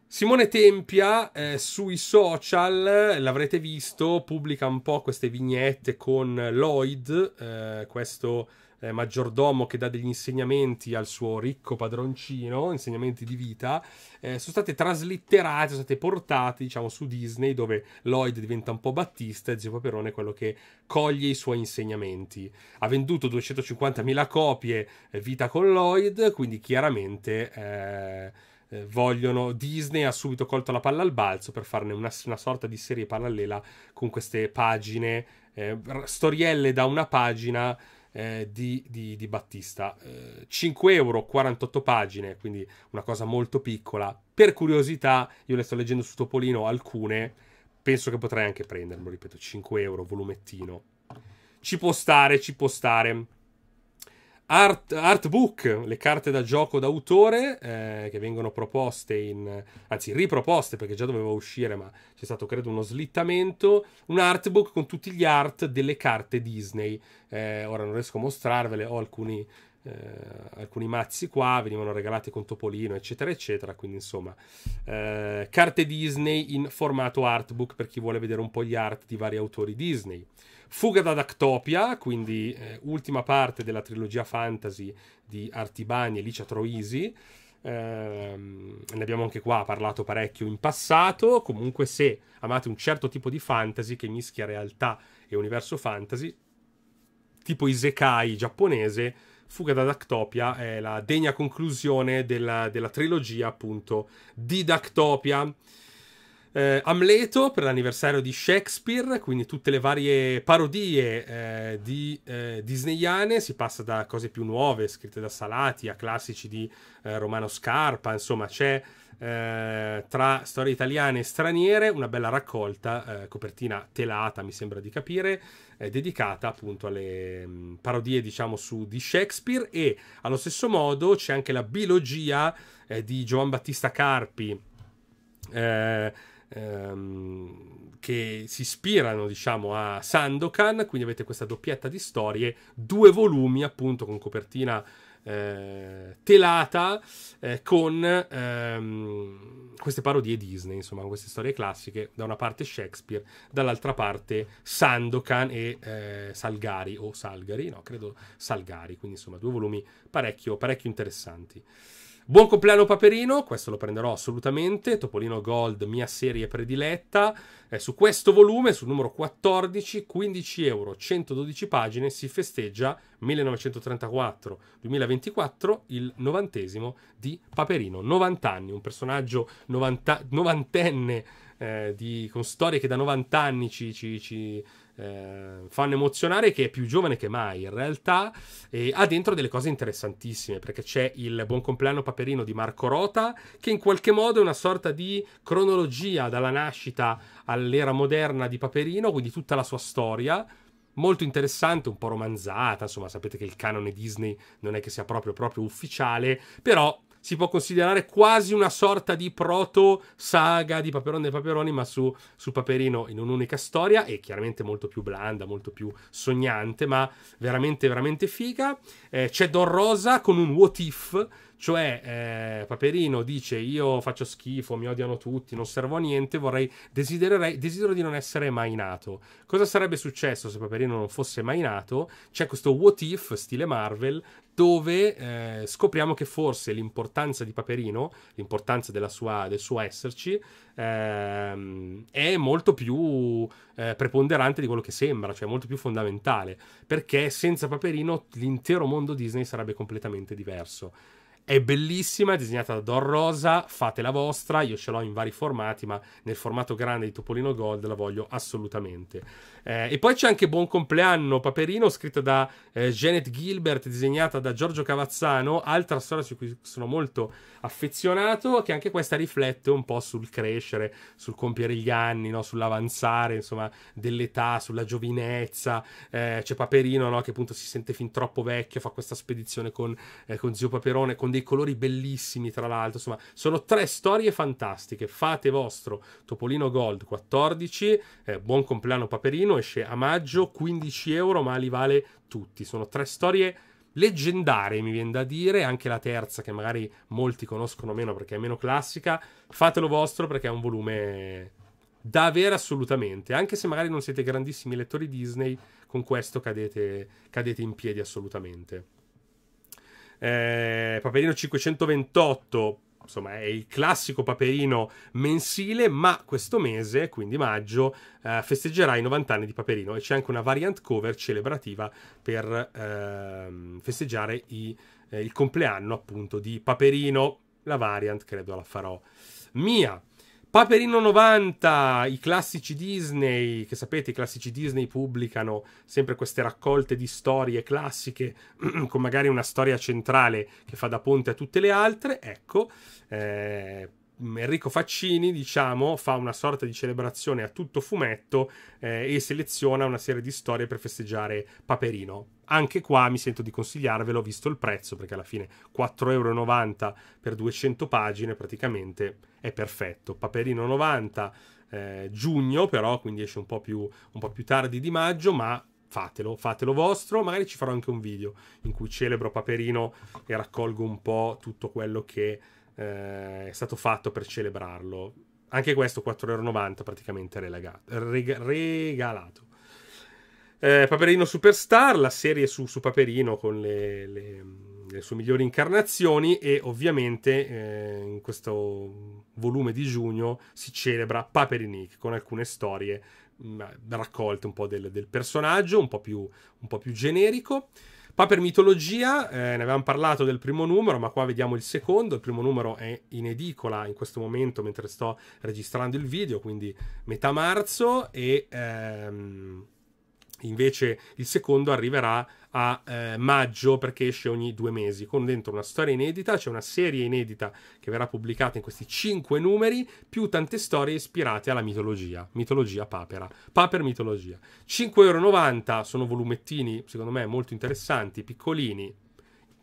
Simone Tempia eh, sui social, l'avrete visto, pubblica un po' queste vignette con Lloyd, eh, questo eh, maggiordomo che dà degli insegnamenti al suo ricco padroncino, insegnamenti di vita, eh, sono state traslitterate, sono state portate diciamo su Disney dove Lloyd diventa un po' Battista e Zio Paperone è quello che coglie i suoi insegnamenti. Ha venduto 250.000 copie eh, Vita con Lloyd, quindi chiaramente... Eh, eh, vogliono. Disney ha subito colto la palla al balzo per farne una, una sorta di serie parallela con queste pagine, eh, storielle da una pagina eh, di, di, di, Battista. Eh, 5 euro, 48 pagine, quindi una cosa molto piccola. Per curiosità, io le sto leggendo su Topolino alcune, penso che potrei anche prenderlo, ripeto, 5 euro, volumettino. Ci può stare, ci può stare. Art, art, le carte da gioco d'autore eh, che vengono proposte in, anzi riproposte perché già doveva uscire ma c'è stato credo uno slittamento, un artbook con tutti gli art delle carte Disney, eh, ora non riesco a mostrarvele, ho alcuni, eh, alcuni mazzi qua, venivano regalati con Topolino eccetera eccetera, quindi insomma eh, carte Disney in formato artbook per chi vuole vedere un po' gli art di vari autori Disney. Fuga da Dactopia, quindi eh, ultima parte della trilogia fantasy di Artibani e Licia Troisi. Eh, ne abbiamo anche qua parlato parecchio in passato. Comunque, se amate un certo tipo di fantasy che mischia realtà e universo fantasy, tipo Isekai giapponese, Fuga da Dactopia è la degna conclusione della, della trilogia, appunto, di Dactopia eh, Amleto per l'anniversario di Shakespeare, quindi tutte le varie parodie eh, di eh, disneyane, si passa da cose più nuove scritte da Salati a classici di eh, Romano Scarpa, insomma c'è eh, tra storie italiane e straniere una bella raccolta, eh, copertina telata mi sembra di capire, dedicata appunto alle mh, mm, parodie diciamo su di Shakespeare e allo stesso modo c'è anche la biologia di Giovan Battista Carpi. Eh, ehm, che si ispirano diciamo a Sandokan, quindi avete questa doppietta di storie, due volumi appunto con copertina eh, telata eh, con ehm, queste parodie Disney, insomma, queste storie classiche, da una parte Shakespeare, dall'altra parte Sandokan e eh, Salgari o Salgari, no, credo Salgari, quindi insomma, due volumi parecchio, parecchio interessanti. Buon compleanno Paperino, questo lo prenderò assolutamente, Topolino Gold, mia serie prediletta, eh, su questo volume, sul numero 14, 15 euro, 112 pagine, si festeggia 1934-2024 il novantesimo di Paperino, 90 anni, un personaggio novanta- novantenne eh, di, con storie che da 90 anni ci, ci, ci eh, fanno emozionare che è più giovane che mai in realtà e ha dentro delle cose interessantissime perché c'è il buon compleanno paperino di Marco Rota che in qualche modo è una sorta di cronologia dalla nascita all'era moderna di Paperino quindi tutta la sua storia molto interessante, un po' romanzata, insomma sapete che il canone Disney non è che sia proprio, proprio ufficiale, però si può considerare quasi una sorta di proto-saga di Paperone dei Paperoni, ma su, su Paperino in un'unica storia, e chiaramente molto più blanda, molto più sognante, ma veramente, veramente figa. Eh, c'è Don Rosa con un What If cioè, eh, Paperino dice: Io faccio schifo, mi odiano tutti, non servo a niente, vorrei, desidero di non essere mai nato. Cosa sarebbe successo se Paperino non fosse mai nato? C'è questo what if, stile Marvel, dove eh, scopriamo che forse l'importanza di Paperino, l'importanza sua, del suo esserci, ehm, è molto più eh, preponderante di quello che sembra, cioè molto più fondamentale. Perché senza Paperino l'intero mondo Disney sarebbe completamente diverso. È bellissima, è disegnata da Don Rosa, fate la vostra, io ce l'ho in vari formati, ma nel formato grande di Topolino Gold la voglio assolutamente. Eh, e poi c'è anche Buon compleanno Paperino, scritto da eh, Janet Gilbert, disegnata da Giorgio Cavazzano, altra storia su cui sono molto affezionato, che anche questa riflette un po' sul crescere, sul compiere gli anni, no? sull'avanzare insomma, dell'età, sulla giovinezza. Eh, c'è Paperino no? che appunto si sente fin troppo vecchio, fa questa spedizione con, eh, con Zio Paperone, con dei colori bellissimi tra l'altro. Insomma, sono tre storie fantastiche. Fate vostro Topolino Gold 14, eh, Buon compleanno Paperino Torino esce a maggio, 15 euro, ma li vale tutti. Sono tre storie leggendarie, mi viene da dire, anche la terza che magari molti conoscono meno perché è meno classica. Fatelo vostro perché è un volume da avere assolutamente, anche se magari non siete grandissimi lettori Disney, con questo cadete, cadete in piedi assolutamente. Eh, Paperino 528 insomma è il classico Paperino mensile, ma questo mese, quindi maggio, eh, festeggerà i 90 anni di Paperino e c'è anche una variant cover celebrativa per eh, festeggiare i, eh, il compleanno appunto di Paperino, la variant credo la farò mia. Paperino 90, i classici Disney, che sapete i classici Disney pubblicano sempre queste raccolte di storie classiche con magari una storia centrale che fa da ponte a tutte le altre, ecco, eh, Mm, Enrico Faccini, diciamo, fa una sorta di celebrazione a tutto fumetto eh, e seleziona una serie di storie per festeggiare Paperino. Anche qua mi sento di consigliarvelo, visto il prezzo, perché alla fine 4,90 euro per 200 pagine praticamente è perfetto. Paperino 90, eh, giugno però, quindi esce un po, più, un po' più tardi di maggio, ma fatelo, fatelo vostro, magari ci farò anche un video in cui celebro Paperino e raccolgo un po' tutto quello che eh, è stato fatto per celebrarlo. Anche questo 4,90€ praticamente relegato, reg- regalato. Eh, Paperino Superstar, la serie su, su Paperino con le, le, le, sue migliori incarnazioni e ovviamente eh, in questo volume di giugno si celebra Paperinic con alcune storie mh, mm, raccolte un po' del, del personaggio, un po' più, un po più generico. Qua per mitologia eh, ne avevamo parlato del primo numero, ma qua vediamo il secondo. Il primo numero è in edicola in questo momento mentre sto registrando il video, quindi metà marzo e... Ehm Invece il secondo arriverà a eh, maggio perché esce ogni due mesi con dentro una storia inedita, c'è una serie inedita che verrà pubblicata in questi cinque numeri più tante storie ispirate alla mitologia, mitologia papera, paper mitologia. 5,90 euro sono volumettini secondo me molto interessanti, piccolini,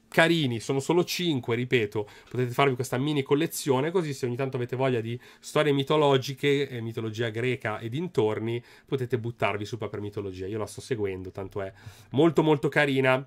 carini, sono solo 5, ripeto, potete farvi questa mini collezione, così se ogni tanto avete voglia di storie mitologiche, eh, mitologia greca e dintorni, potete buttarvi su per mitologia. Io la sto seguendo, tanto è molto molto carina.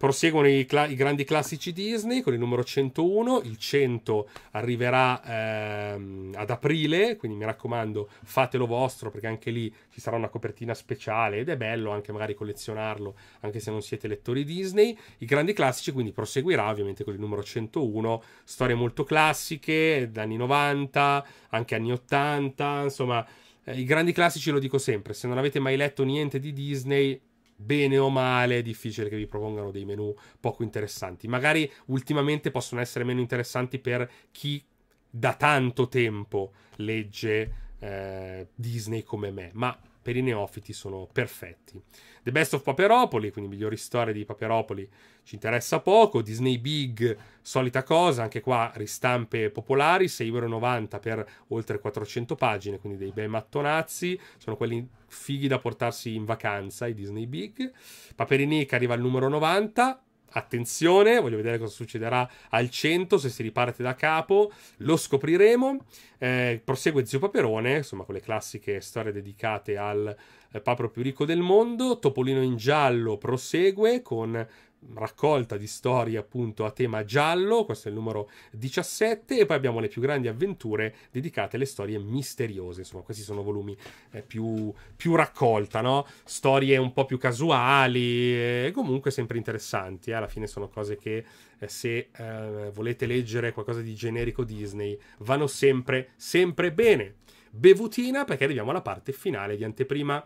Proseguono i, cla- i, grandi classici Disney con il numero 101, il 100 arriverà ehm, ad aprile, quindi mi raccomando fatelo vostro perché anche lì ci sarà una copertina speciale ed è bello anche magari collezionarlo anche se non siete lettori Disney. I grandi classici quindi proseguirà ovviamente con il numero 101, storie molto classiche, anni 90, anche anni 80, insomma eh, i grandi classici lo dico sempre, se non avete mai letto niente di Disney bene o male è difficile che vi propongano dei menu poco interessanti. Magari ultimamente possono essere meno interessanti per chi da tanto tempo legge eh, Disney come me, ma per i neofiti sono perfetti. The Best of Paperopoli, quindi migliori storie di Paperopoli, ci interessa poco. Disney Big, solita cosa, anche qua ristampe popolari, 6,90 euro per oltre 400 pagine, quindi dei bei mattonazzi. Sono quelli fighi da portarsi in vacanza, i Disney Big. Paperini che arriva al numero 90, Attenzione, voglio vedere cosa succederà al 100 se si riparte da capo, lo scopriremo. Eh, prosegue Zio Paperone, insomma, con le classiche storie dedicate al eh, papro più ricco del mondo. Topolino in giallo prosegue con raccolta di storie appunto a tema giallo, questo è il numero 17, e poi abbiamo le più grandi avventure dedicate alle storie misteriose, insomma questi sono volumi eh, più, più, raccolta, no? storie un po' più casuali, eh, comunque sempre interessanti, eh? alla fine sono cose che eh, se eh, volete leggere qualcosa di generico Disney vanno sempre, sempre bene. Bevutina perché arriviamo alla parte finale di anteprima.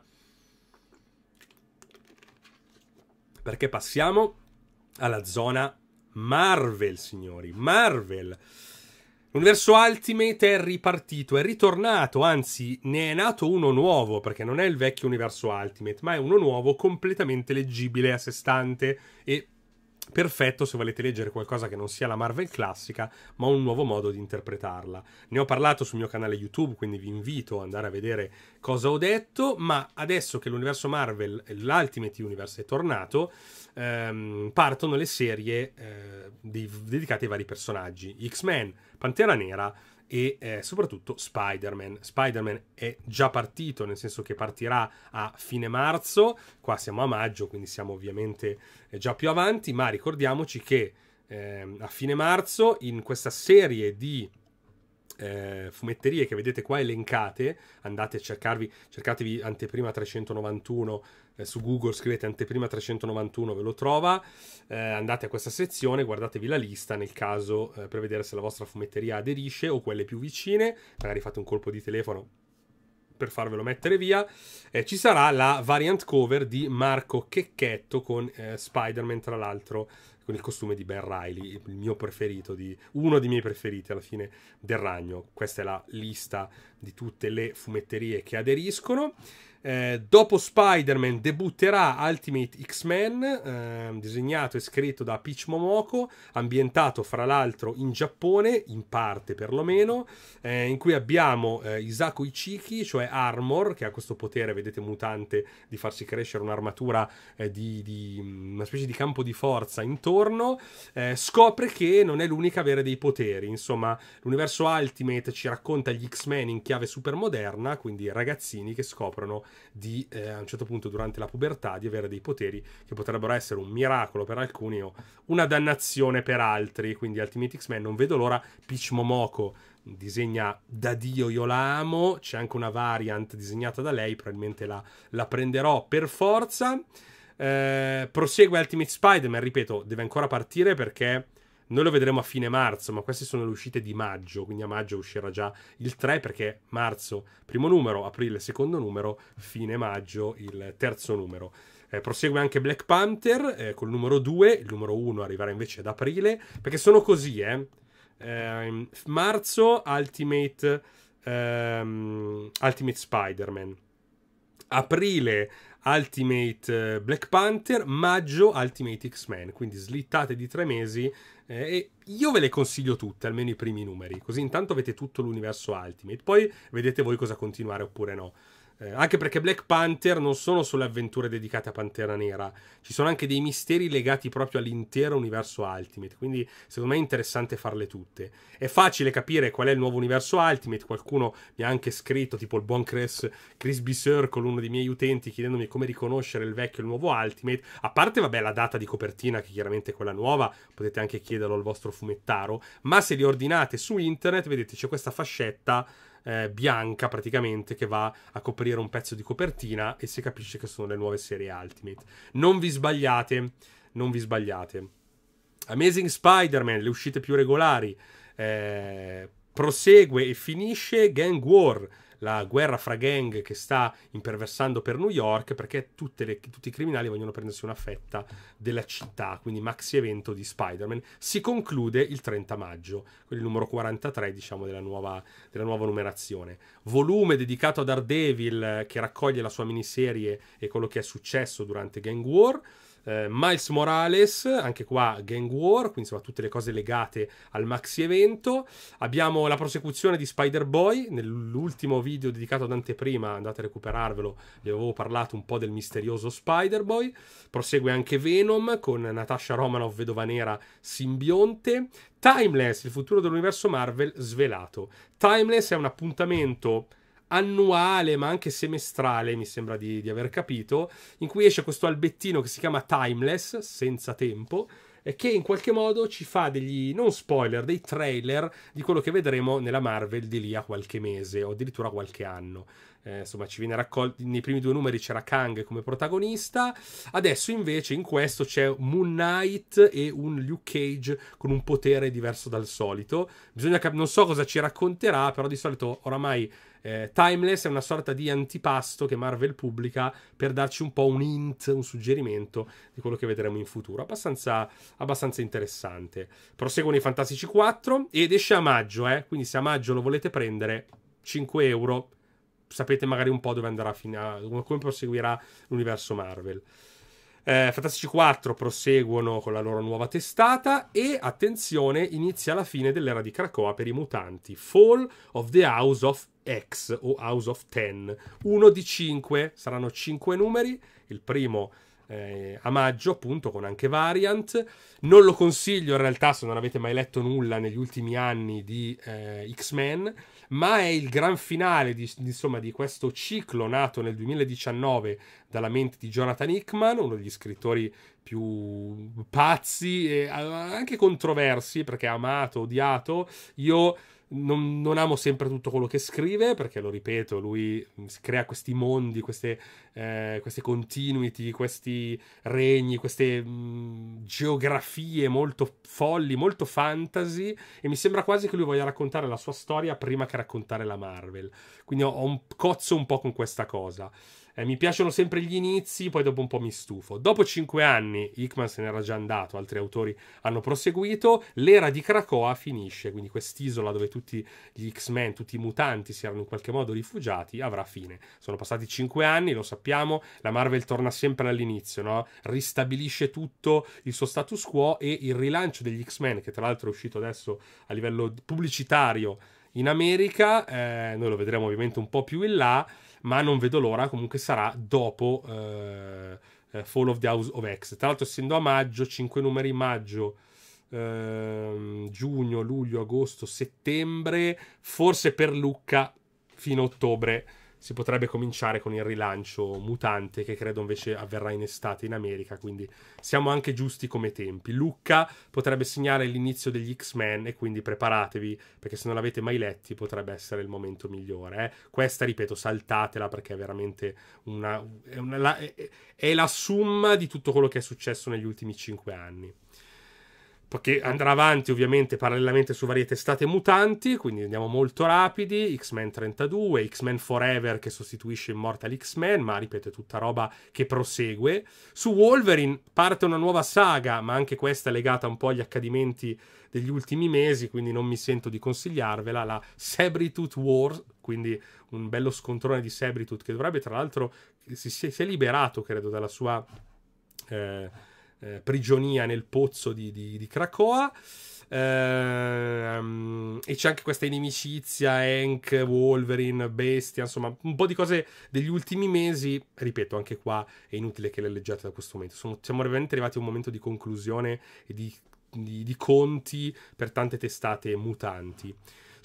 Perché passiamo alla zona Marvel, signori, Marvel. L'universo Ultimate è ripartito, è ritornato, anzi ne è nato uno nuovo, perché non è il vecchio universo Ultimate, ma è uno nuovo completamente leggibile a sé stante e perfetto se volete leggere qualcosa che non sia la Marvel classica, ma un nuovo modo di interpretarla. Ne ho parlato sul mio canale YouTube, quindi vi invito ad andare a vedere cosa ho detto, ma adesso che l'universo Marvel, eh, l'Ultimate Universe è tornato, ehm, partono le serie eh, di, dedicate ai vari personaggi. X-Men, Pantera Nera, e eh, soprattutto Spider-Man. Spider-Man è già partito, nel senso che partirà a fine marzo, qua siamo a maggio, quindi siamo ovviamente eh, già più avanti, ma ricordiamoci che eh, a fine marzo in questa serie di eh, fumetterie che vedete qua elencate, andate a cercarvi, cercatevi anteprima 391 eh, su Google, scrivete anteprima 391, ve lo trova, eh, andate a questa sezione, guardatevi la lista nel caso eh, per vedere se la vostra fumetteria aderisce o quelle più vicine, magari fate un colpo di telefono per farvelo mettere via, eh, ci sarà la variant cover di Marco Checchetto con eh, Spider-Man tra l'altro con il costume di Ben Riley, il mio preferito, di, uno dei miei preferiti alla fine del ragno. Questa è la lista di tutte le fumetterie che aderiscono. Eh, dopo Spider-Man debutterà Ultimate X-Men, eh, disegnato e scritto da Peach Momoko, ambientato fra l'altro in Giappone, in parte perlomeno, eh, in cui abbiamo eh, Isako Ichiki, cioè Armor, che ha questo potere, vedete, mutante di farsi crescere un'armatura eh, di, di, mm, una specie di campo di forza intorno, scopre che non è l'unica a avere dei poteri, insomma l'universo Ultimate ci racconta gli X-Men in chiave super moderna, quindi ragazzini che scoprono di eh, a un certo punto durante la pubertà di avere dei poteri che potrebbero essere un miracolo per alcuni o una dannazione per altri. Quindi Ultimate X-Men non vedo l'ora. Peach Momoko disegna da Dio io la amo, c'è anche una variant disegnata da lei, probabilmente la, la prenderò per forza. Eh, prosegue Ultimate Spider-Man, ripeto, deve ancora partire perché noi lo vedremo a fine marzo, ma queste sono le uscite di maggio, quindi a maggio uscirà già il 3 perché marzo primo numero, aprile secondo numero, fine maggio il terzo numero. Eh, prosegue anche Black Panther eh, col numero 2, il numero 1 arriverà invece ad aprile, perché sono così, eh. eh marzo Ultimate, ehm, Ultimate Spider-Man, aprile Ultimate eh, Black Panther, maggio Ultimate X-Men, quindi slittate di tre mesi eh, io ve le consiglio tutte, almeno i primi numeri, così intanto avete tutto l'universo Ultimate, poi vedete voi cosa continuare oppure no. Eh, anche perché Black Panther non sono solo avventure dedicate a Pantera Nera, ci sono anche dei misteri legati proprio all'intero universo Ultimate, quindi secondo me è interessante farle tutte. È facile capire qual è il nuovo universo Ultimate, qualcuno mi ha anche scritto, tipo il buon Chris, Chris B. Circle, uno dei miei utenti, chiedendomi come riconoscere il vecchio e il nuovo Ultimate, a parte vabbè la data di copertina che chiaramente è quella nuova, potete anche chiederlo al vostro fumettaro, ma se li ordinate su internet vedete c'è questa fascetta eh, bianca praticamente che va a coprire un pezzo di copertina e si capisce che sono le nuove serie Ultimate. Non vi sbagliate, non vi sbagliate. Amazing Spider-Man, le uscite più regolari. Eh, prosegue e finisce Gang War, la guerra fra gang che sta imperversando per New York perché le, tutti i criminali vogliono prendersi una fetta della città, quindi maxi evento di Spider-Man. Si conclude il 30 maggio, quindi il numero 43 diciamo della nuova, della nuova numerazione. Volume dedicato a Daredevil eh, che raccoglie la sua miniserie e quello che è successo durante Gang War eh, Miles Morales, anche qua Gang War, quindi insomma tutte le cose legate al maxi evento. Abbiamo la prosecuzione di Spider-Boy, nell'ultimo video dedicato ad anteprima, andate a recuperarvelo, vi avevo parlato un po' del misterioso Spider-Boy. Prosegue anche Venom con Natasha Romanoff, vedova nera simbionte. Timeless, il futuro dell'universo Marvel svelato. Timeless è un appuntamento annuale ma anche semestrale, mi sembra di, di aver capito, in cui esce questo albettino che si chiama Timeless, senza tempo, che in qualche modo ci fa degli non spoiler, dei trailer di quello che vedremo nella Marvel di lì a qualche mese o addirittura qualche anno. Eh, insomma, ci viene raccolto nei primi due numeri c'era Kang come protagonista. Adesso invece in questo c'è Moon Knight e un Luke Cage con un potere diverso dal solito. Bisogna cap- non so cosa ci racconterà, però di solito oramai eh, Timeless è una sorta di antipasto che Marvel pubblica per darci un po' un hint, un suggerimento di quello che vedremo in futuro. Abbastanza, abbastanza interessante. Proseguono i Fantastici 4 ed esce a maggio, eh? quindi se a maggio lo volete prendere, 5 euro. Sapete magari un po' dove andrà a finire, come proseguirà l'universo Marvel. Eh, Fantastici 4 proseguono con la loro nuova testata e, attenzione, inizia la fine dell'era di Krakoa per i mutanti. Fall of the House of X o House of Ten. Uno di cinque, saranno cinque numeri. Il primo eh, a maggio, appunto, con anche Variant. Non lo consiglio in realtà se non avete mai letto nulla negli ultimi anni di eh, X-Men, ma è il gran finale di, insomma, di questo ciclo nato nel 2019 dalla mente di Jonathan Hickman, uno degli scrittori più pazzi e eh, anche controversi, perché amato, odiato. Io non, non, amo sempre tutto quello che scrive, perché lo ripeto, lui crea questi mondi, queste, eh, queste continuity, questi regni, queste mh, mm, geografie molto folli, molto fantasy, e mi sembra quasi che lui voglia raccontare la sua storia prima che raccontare la Marvel. Quindi ho, ho un cozzo un po' con questa cosa. Eh, mi piacciono sempre gli inizi, poi dopo un po' mi stufo. Dopo cinque anni, Hickman se n'era già andato, altri autori hanno proseguito, l'era di Krakoa finisce, quindi quest'isola dove tutti gli X-Men, tutti i mutanti si erano in qualche modo rifugiati, avrà fine. Sono passati cinque anni, lo sappiamo, la Marvel torna sempre all'inizio, no? ristabilisce tutto il suo status quo e il rilancio degli X-Men, che tra l'altro è uscito adesso a livello pubblicitario in America, eh, noi lo vedremo ovviamente un po' più in là, ma non vedo l'ora, comunque sarà dopo eh, eh, Fall of the House of X. Tra l'altro essendo a maggio, 5 numeri maggio, eh, giugno, luglio, agosto, settembre, forse per Lucca fino a ottobre si potrebbe cominciare con il rilancio mutante che credo invece avverrà in estate in America, quindi siamo anche giusti come tempi. Lucca potrebbe segnare l'inizio degli X-Men e quindi preparatevi perché se non l'avete mai letti potrebbe essere il momento migliore. Eh. Questa, ripeto, saltatela perché è veramente una... È, una, è, è la summa di tutto quello che è successo negli ultimi cinque anni che andrà avanti ovviamente parallelamente su varie testate mutanti, quindi andiamo molto rapidi, X-Men 32, X-Men Forever che sostituisce Immortal X-Men, ma ripeto è tutta roba che prosegue. Su Wolverine parte una nuova saga, ma anche questa è legata un po' agli accadimenti degli ultimi mesi, quindi non mi sento di consigliarvela, la Sabretooth Wars, quindi un bello scontrone di Sabretooth che dovrebbe tra l'altro si, si è liberato credo dalla sua... Eh, eh, prigionia nel pozzo di, di, di Krakoa. Ehm, e c'è anche questa inimicizia Hank, Wolverine, Bestia, insomma un po' di cose degli ultimi mesi. Ripeto, anche qua è inutile che le leggiate da questo momento. Sono, siamo veramente arrivati a un momento di conclusione e di, di conti per tante testate mutanti.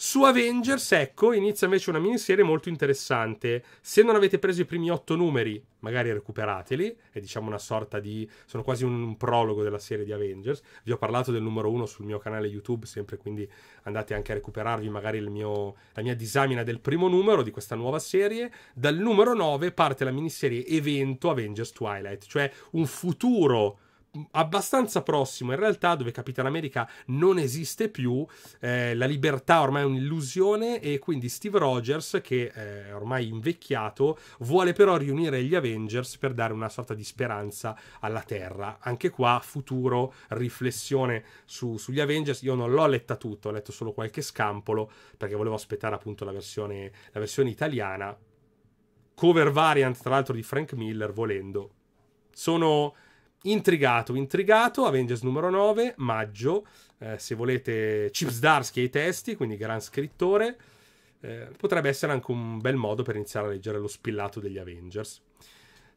Su Avengers, ecco, inizia invece una miniserie molto interessante. Se non avete preso i primi otto numeri, magari recuperateli, è diciamo una sorta di... sono quasi un, un prologo della serie di Avengers. Vi ho parlato del numero uno sul mio canale YouTube, sempre quindi andate anche a recuperarvi magari mio, la mia disamina del primo numero di questa nuova serie. Dal numero 9 parte la miniserie Evento Avengers Twilight, cioè un futuro abbastanza prossimo in realtà dove Capitan America non esiste più eh, la libertà ormai è un'illusione e quindi Steve Rogers che è eh, ormai invecchiato vuole però riunire gli Avengers per dare una sorta di speranza alla Terra anche qua futuro riflessione su, sugli Avengers io non l'ho letta tutto ho letto solo qualche scampolo perché volevo aspettare appunto la versione, la versione italiana cover variant tra l'altro di Frank Miller volendo sono intrigato, intrigato, Avengers numero 9, maggio, eh, se volete Chips Darsky ai testi, quindi gran scrittore, eh, potrebbe essere anche un bel modo per iniziare a leggere lo spillato degli Avengers.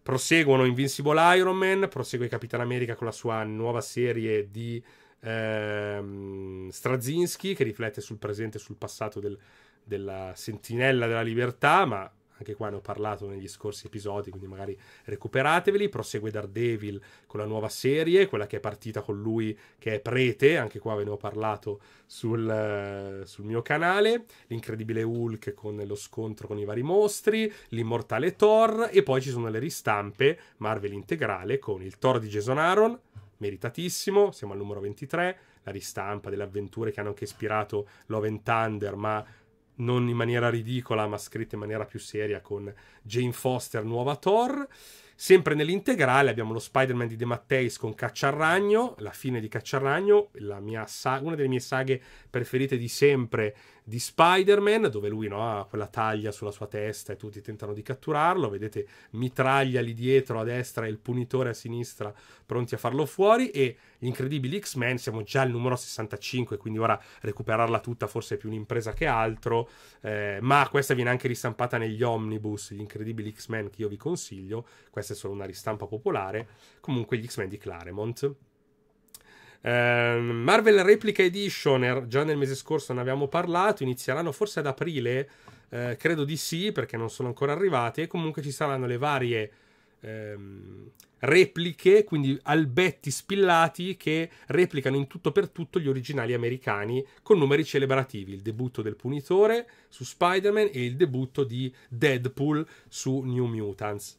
Proseguono Invincible Iron Man, prosegue Capitan America con la sua nuova serie di ehm, Straczynski che riflette sul presente e sul passato del, della Sentinella della Libertà, ma anche qua ne ho parlato negli scorsi episodi, quindi magari recuperateveli. Prosegue Daredevil con la nuova serie, quella che è partita con lui che è prete, anche qua ve ne ho parlato sul, eh, sul mio canale. L'incredibile Hulk con lo scontro con i vari mostri, l'immortale Thor e poi ci sono le ristampe Marvel integrale con il Thor di Jason Aaron, meritatissimo, siamo al numero 23, la ristampa delle avventure che hanno anche ispirato Love and Thunder, ma non in maniera ridicola, ma scritta in maniera più seria con Jane Foster, nuova Thor. Sempre nell'integrale abbiamo lo Spider-Man di De Matteis con Cacciarragno, la fine di Cacciarragno, una delle mie saghe preferite di sempre di Spider-Man, dove lui no, ha quella taglia sulla sua testa e tutti tentano di catturarlo. Vedete mitraglia lì dietro a destra e il punitore a sinistra pronti a farlo fuori. E gli incredibili X-Men, siamo già al numero 65, quindi ora recuperarla tutta forse è più un'impresa che altro. Eh, ma questa viene anche ristampata negli omnibus, gli incredibili X-Men che io vi consiglio. Questa è solo una ristampa popolare. Comunque gli X-Men di Claremont. Eh, Marvel Replica Edition, er, già nel mese scorso ne avevamo parlato, inizieranno forse ad aprile, eh, credo di sì, perché non sono ancora arrivati, e comunque ci saranno le varie ehm, repliche, quindi albetti spillati che replicano in tutto per tutto gli originali americani con numeri celebrativi, il debutto del Punitore su Spider-Man e il debutto di Deadpool su New Mutants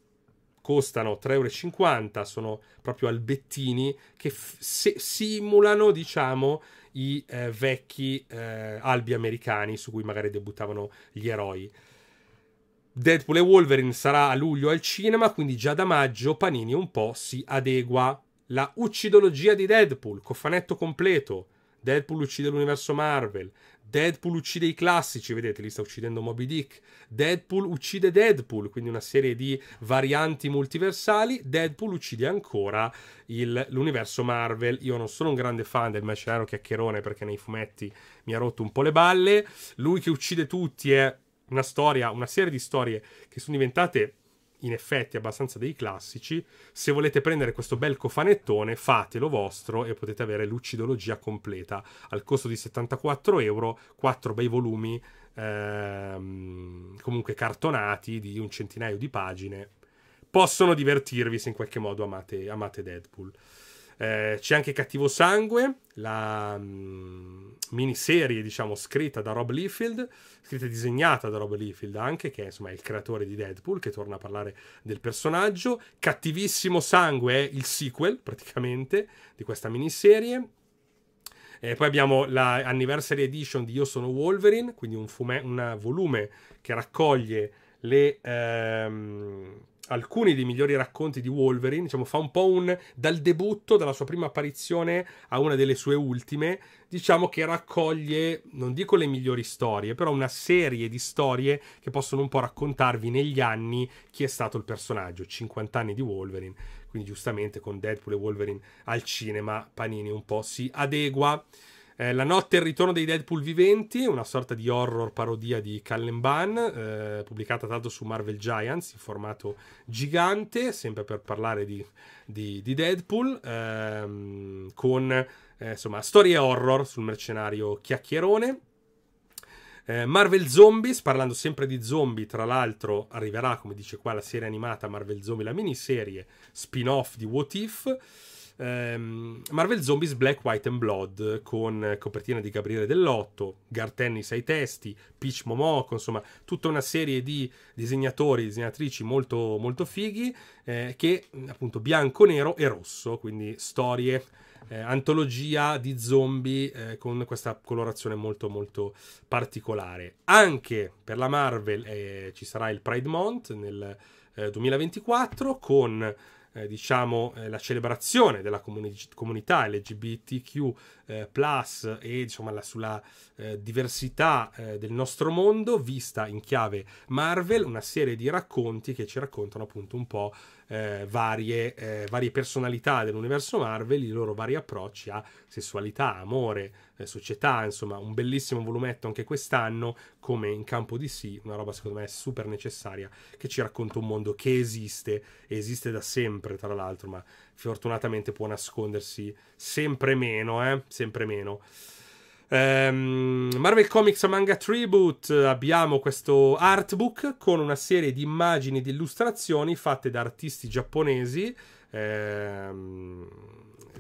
costano 3,50 euro, sono proprio albettini che simulano, diciamo, i eh, vecchi eh, albi americani su cui magari debuttavano gli eroi. Deadpool e Wolverine sarà a luglio al cinema, quindi già da maggio Panini un po' si adegua. La uccidologia di Deadpool, cofanetto completo. Deadpool uccide l'universo Marvel, Deadpool uccide i classici, vedete, li sta uccidendo Moby Dick. Deadpool uccide Deadpool, quindi una serie di varianti multiversali. Deadpool uccide ancora il, l'universo Marvel. Io non sono un grande fan del mercenario chiacchierone perché nei fumetti mi ha rotto un po' le balle. Lui che uccide tutti è una storia, una serie di storie che sono diventate in effetti abbastanza dei classici. Se volete prendere questo bel cofanettone, fatelo vostro e potete avere l'ucidologia completa al costo di 74 euro, Quattro bei volumi. Ehm, comunque cartonati di un centinaio di pagine possono divertirvi se in qualche modo amate, amate Deadpool. Eh, c'è anche Cattivo Sangue, la mh, mm, miniserie, diciamo, scritta da Rob Liefeld, scritta e disegnata da Rob Liefeld anche, che insomma, è il creatore di Deadpool, che torna a parlare del personaggio. Cattivissimo Sangue è il sequel, praticamente, di questa miniserie. E poi abbiamo la Anniversary Edition di Io sono Wolverine, quindi un, fume, un volume che raccoglie le... Ehm, alcuni dei migliori racconti di Wolverine, diciamo, fa un po' un dal debutto, dalla sua prima apparizione a una delle sue ultime, diciamo che raccoglie, non dico le migliori storie, però una serie di storie che possono un po' raccontarvi negli anni chi è stato il personaggio, 50 anni di Wolverine, quindi giustamente con Deadpool e Wolverine al cinema Panini un po' si adegua. Eh, la notte e il ritorno dei Deadpool viventi, una sorta di horror parodia di Kallenban, eh, pubblicata tanto su Marvel Giants in formato gigante, sempre per parlare di, di, di Deadpool, ehm, con eh, insomma, storie horror sul mercenario chiacchierone. Eh, Marvel Zombies, parlando sempre di zombie, tra l'altro arriverà, come dice qua, la serie animata Marvel Zombie, la miniserie spin-off di What If ehm, Marvel Zombies Black, White and Blood con copertina di Gabriele Dell'Otto, Gartennis ai testi, Peach Momoko, insomma tutta una serie di disegnatori, disegnatrici molto, molto fighi eh, che appunto bianco, nero e rosso, quindi storie eh, antologia di zombie eh, con questa colorazione molto molto particolare. Anche per la Marvel eh, ci sarà il Pride Month nel 2024 eh, con eh, diciamo, eh, la celebrazione della comuni- comunità LGBTQ eh, Plus e insomma la, sulla eh, diversità eh, del nostro mondo vista in chiave Marvel, una serie di racconti che ci raccontano appunto un po' eh, varie, eh, varie personalità dell'universo Marvel, i loro vari approcci a sessualità, amore, eh, società, insomma un bellissimo volumetto anche quest'anno come in campo di sì, una roba secondo me super necessaria che ci racconta un mondo che esiste, esiste da sempre tra l'altro, ma fortunatamente può nascondersi sempre meno, eh? sempre meno. Um, Marvel Comics Manga Tribute abbiamo questo artbook con una serie di immagini e di illustrazioni fatte da artisti giapponesi ehm,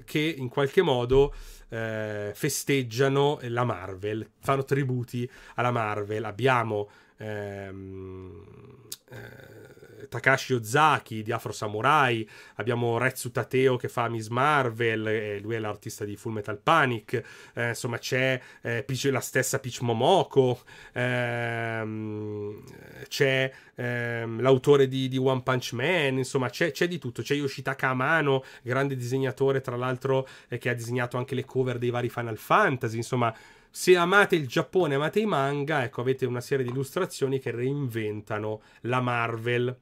che in qualche modo eh, festeggiano la Marvel, fanno tributi alla Marvel. Abbiamo ehm, eh, Takashi Ozaki di Afro Samurai, abbiamo Retsu Tateo che fa Miss Marvel, eh, lui è l'artista di Full Metal Panic, eh, insomma c'è eh, Peach, la stessa Peach Momoko, ehm, c'è ehm, l'autore di, di, One Punch Man, insomma c'è, c'è, di tutto, c'è Yoshitaka Amano, grande disegnatore tra l'altro eh, che ha disegnato anche le cover dei vari Final Fantasy, insomma se amate il Giappone, amate i manga, ecco, avete una serie di illustrazioni che reinventano la Marvel.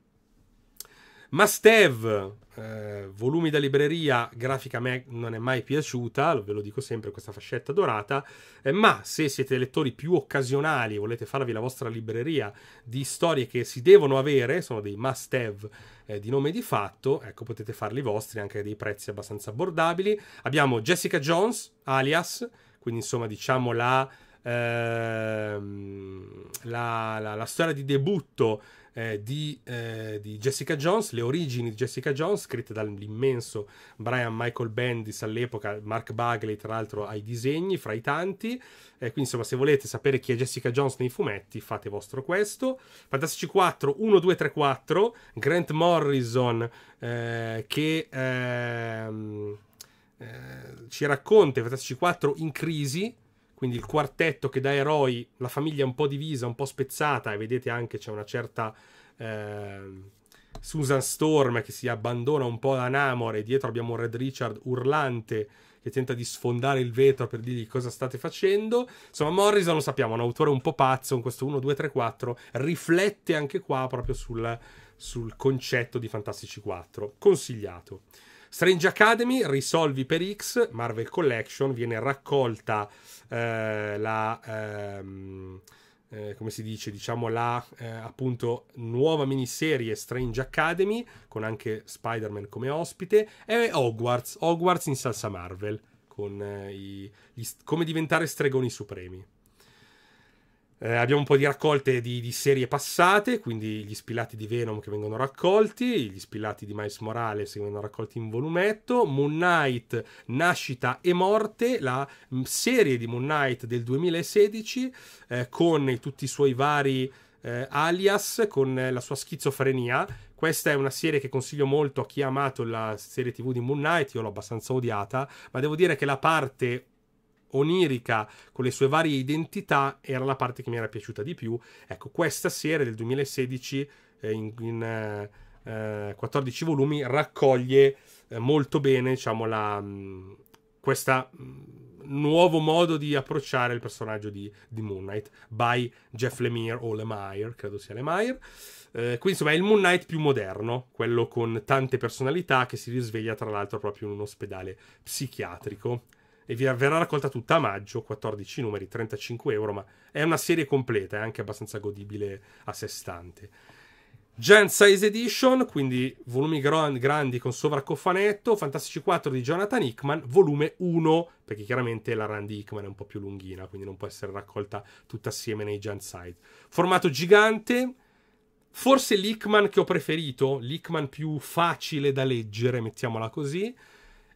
Must Have, eh, volumi da libreria, grafica a me non è mai piaciuta, ve lo dico sempre, questa fascetta dorata, eh, ma se siete lettori più occasionali e volete farvi la vostra libreria di storie che si devono avere, sono dei must have eh, di nome di fatto, ecco potete farli vostri anche a dei prezzi abbastanza abbordabili. Abbiamo Jessica Jones, alias, quindi insomma diciamo la ehm, la, la, la, storia di debutto eh, di, eh, di, Jessica Jones, le origini di Jessica Jones, scritte dall'immenso Brian Michael Bendis all'epoca, Mark Bagley tra l'altro ai disegni, fra i tanti. Eh, quindi insomma se volete sapere chi è Jessica Jones nei fumetti fate vostro questo. Fantastici 4, 1, 2, 3, 4, Grant Morrison eh, che... Ehm, eh, ci racconta Fantastici 4 in crisi quindi il quartetto che da eroi, la famiglia un po' divisa, un po' spezzata, e vedete anche c'è una certa eh, Susan Storm che si abbandona un po' a Namor, e dietro abbiamo Red Richard urlante che tenta di sfondare il vetro per dirgli cosa state facendo. Insomma, Morrison lo sappiamo, è un autore un po' pazzo, in questo 1, 2, 3, 4, riflette anche qua proprio sul, sul concetto di Fantastici 4. Consigliato. Strange Academy, risolvi per X, Marvel Collection, viene raccolta eh, la... Ehm, eh, come si dice, diciamo la eh, appunto nuova miniserie Strange Academy con anche Spider-Man come ospite e Hogwarts, Hogwarts in salsa Marvel con eh, i, gli, come diventare stregoni supremi. Eh, abbiamo un po' di raccolte di, di, serie passate, quindi gli spillati di Venom che vengono raccolti, gli spillati di Miles Morales che vengono raccolti in volumetto, Moon Knight, Nascita e Morte, la mm, serie di Moon Knight del 2016 eh, con tutti i suoi vari eh, alias, con la sua schizofrenia. Questa è una serie che consiglio molto a chi ha amato la serie tv di Moon Knight, io l'ho abbastanza odiata, ma devo dire che la parte onirica con le sue varie identità era la parte che mi era piaciuta di più. Ecco, questa serie del 2016 eh, in, in eh, 14 volumi raccoglie eh, molto bene, diciamo, la, mh, mm, questa mh, mm, nuovo modo di approcciare il personaggio di, di Moon Knight by Jeff Lemire o Lemire, credo sia Lemire. Eh, quindi insomma è il Moon Knight più moderno, quello con tante personalità che si risveglia tra l'altro proprio in un ospedale psichiatrico e vi verrà raccolta tutta a maggio, 14 numeri, 35 euro, ma è una serie completa, è anche abbastanza godibile a sé stante. Giant Size Edition, quindi volumi gran- grandi con sovraccofanetto, Fantastici 4 di Jonathan Hickman, volume 1, perché chiaramente la Randy di Hickman è un po' più lunghina, quindi non può essere raccolta tutta assieme nei Giant Size. Formato gigante, forse l'Hickman che ho preferito, l'Hickman più facile da leggere, mettiamola così,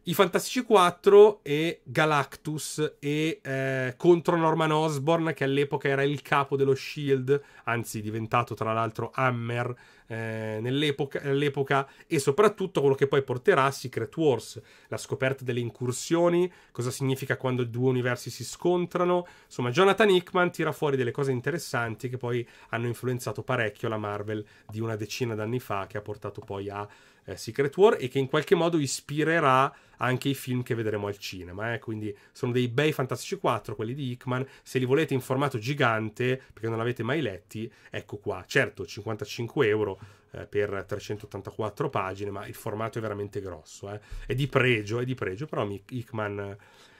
i Fantastici 4 e Galactus e eh, contro Norman Osborn che all'epoca era il capo dello Shield, anzi diventato tra l'altro Hammer eh, nell'epoca, nell'epoca, e soprattutto quello che poi porterà a Secret Wars, la scoperta delle incursioni, cosa significa quando due universi si scontrano. Insomma, Jonathan Hickman tira fuori delle cose interessanti che poi hanno influenzato parecchio la Marvel di una decina d'anni fa che ha portato poi a eh, Secret War e che in qualche modo ispirerà anche i film che vedremo al cinema. Eh? Quindi sono dei bei Fantastici 4, quelli di Hickman. Se li volete in formato gigante, perché non l'avete mai letti, ecco qua. Certo, 55 euro eh, per 384 pagine, ma il formato è veramente grosso. Eh? È di pregio, è di pregio, però Hickman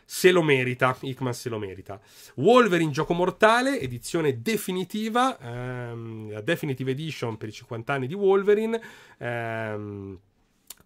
se lo merita, Hickman se lo merita. Wolverine Gioco Mortale, edizione definitiva, ehm, la Definitive Edition per i 50 anni di Wolverine. Ehm,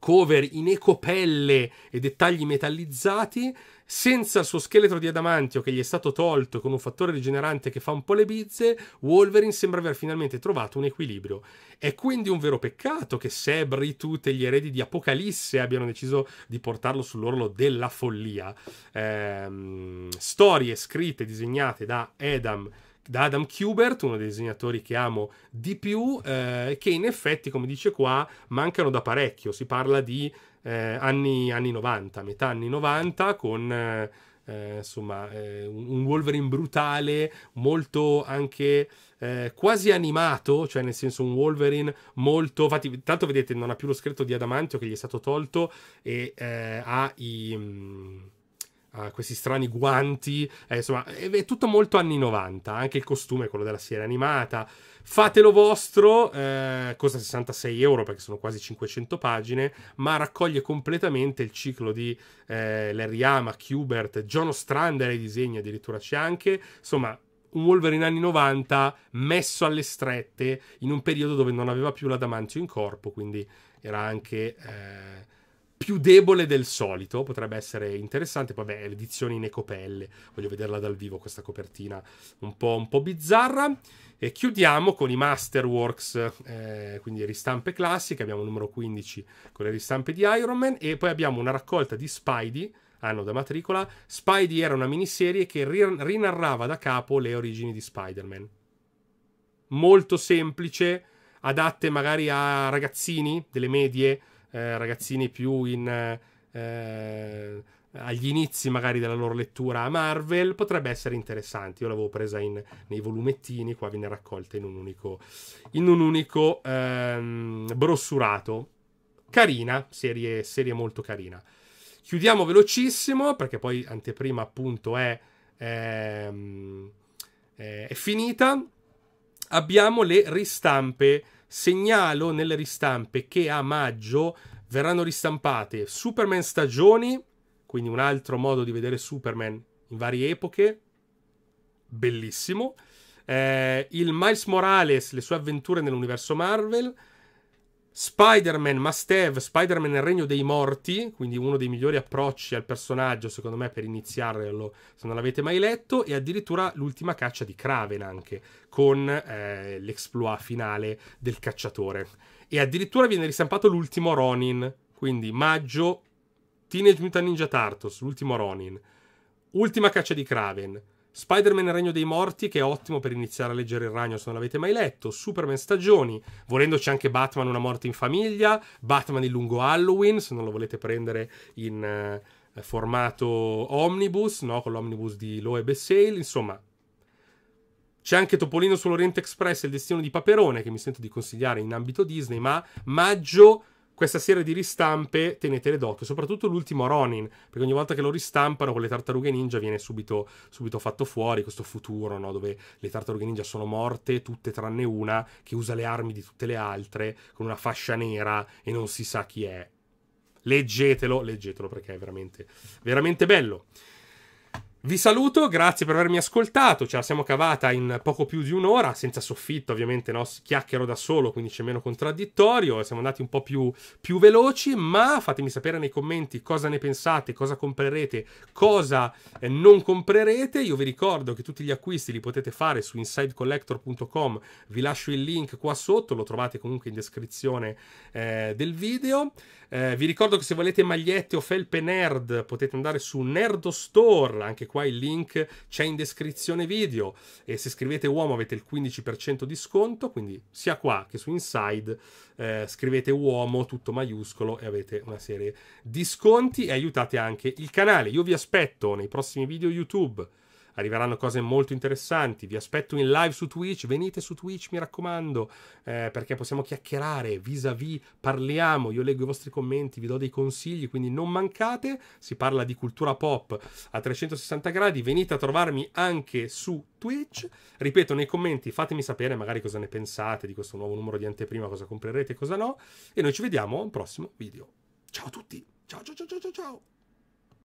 cover in ecopelle e dettagli metallizzati, senza il suo scheletro di adamantio che gli è stato tolto con un fattore rigenerante che fa un po' le bizze, Wolverine sembra aver finalmente trovato un equilibrio. È quindi un vero peccato che Sebri, tutti gli eredi di Apocalisse abbiano deciso di portarlo sull'orlo della follia. Ehm, storie scritte e disegnate da Adam da Adam Kubert, uno dei disegnatori che amo di più, eh, che in effetti, come dice qua, mancano da parecchio. Si parla di eh, anni, anni, 90, metà anni 90, con eh, eh insomma eh, un Wolverine brutale, molto anche eh, quasi animato, cioè nel senso un Wolverine molto... Infatti, tanto vedete, non ha più lo scritto di Adamantio che gli è stato tolto e ha i... Mh, mm, uh, questi strani guanti, eh, insomma, è, è, tutto molto anni 90, anche il costume, quello della serie animata. Fatelo vostro, eh, costa 66 euro perché sono quasi 500 pagine, ma raccoglie completamente il ciclo di eh, Larry Ama, Hubert, John Ostrander ai disegni addirittura c'è anche, insomma un Wolverine anni 90 messo alle strette in un periodo dove non aveva più l'adamantio in corpo, quindi era anche... Eh, più debole del solito, potrebbe essere interessante. Poi, vabbè, l'edizione in ecopelle, voglio vederla dal vivo questa copertina un po', un po bizzarra. E chiudiamo con i Masterworks, eh, quindi ristampe classiche, abbiamo il numero 15 con le ristampe di Iron Man e poi abbiamo una raccolta di Spidey, anno da matricola. Spidey era una miniserie che rinarrava da capo le origini di Spider-Man. Molto semplice, adatte magari a ragazzini delle medie, eh, ragazzini più in, eh, agli inizi magari della loro lettura a Marvel, potrebbe essere interessante. Io l'avevo presa in, nei volumettini, qua viene raccolta in un unico, in un unico ehm, brossurato. Carina, serie, serie molto carina. Chiudiamo velocissimo, perché poi anteprima appunto è, ehm, è, eh, è finita. Abbiamo le ristampe Segnalo nelle ristampe che a maggio verranno ristampate Superman stagioni, quindi un altro modo di vedere Superman in varie epoche, bellissimo. Eh, il Miles Morales, le sue avventure nell'universo Marvel, Spider-Man Must Have, Spider-Man nel Regno dei Morti, quindi uno dei migliori approcci al personaggio, secondo me, per iniziarlo, se non l'avete mai letto, e addirittura l'ultima caccia di Kraven anche, con eh, l'exploit finale del cacciatore. E addirittura viene ristampato l'ultimo Ronin, quindi maggio, Teenage Mutant Ninja Turtles, l'ultimo Ronin, ultima caccia di Kraven, Spider-Man Regno dei Morti, che è ottimo per iniziare a leggere il ragno se non l'avete mai letto. Superman Stagioni, volendoci anche Batman Una morte in famiglia. Batman il lungo Halloween, se non lo volete prendere in eh, formato omnibus, no? con l'omnibus di Loeb e Sale. Insomma, c'è anche Topolino sull'Oriente Express e il destino di Paperone, che mi sento di consigliare in ambito Disney, ma maggio questa serie di ristampe tenetele d'occhio, soprattutto l'ultimo Ronin, perché ogni volta che lo ristampano con le tartarughe ninja viene subito, subito fatto fuori questo futuro, no? dove le tartarughe ninja sono morte, tutte tranne una, che usa le armi di tutte le altre, con una fascia nera e non si sa chi è. Leggetelo, leggetelo perché è veramente, veramente bello. Vi saluto, grazie per avermi ascoltato, ce la siamo cavata in poco più di un'ora, senza soffitto ovviamente, no? chiacchiero da solo, quindi c'è meno contraddittorio, siamo andati un po' più, più veloci, ma fatemi sapere nei commenti cosa ne pensate, cosa comprerete, cosa eh, non comprerete, io vi ricordo che tutti gli acquisti li potete fare su insidecollector.com, vi lascio il link qua sotto, lo trovate comunque in descrizione eh, del video, eh, vi ricordo che se volete magliette o felpe nerd potete andare su Nerdostore, anche qua il link c'è in descrizione video e se scrivete uomo avete il 15% di sconto, quindi sia qua che su Inside eh, scrivete uomo tutto maiuscolo e avete una serie di sconti e aiutate anche il canale. Io vi aspetto nei prossimi video YouTube arriveranno cose molto interessanti. Vi aspetto in live su Twitch, venite su Twitch, mi raccomando, eh, perché possiamo chiacchierare vis-à-vis, parliamo, io leggo i vostri commenti, vi do dei consigli, quindi non mancate. Si parla di cultura pop a 360 gradi, venite a trovarmi anche su Twitch. Ripeto, nei commenti fatemi sapere magari cosa ne pensate di questo nuovo numero di anteprima, cosa comprerete e cosa no. E noi ci vediamo al prossimo video. Ciao a tutti! Ciao ciao ciao ciao ciao!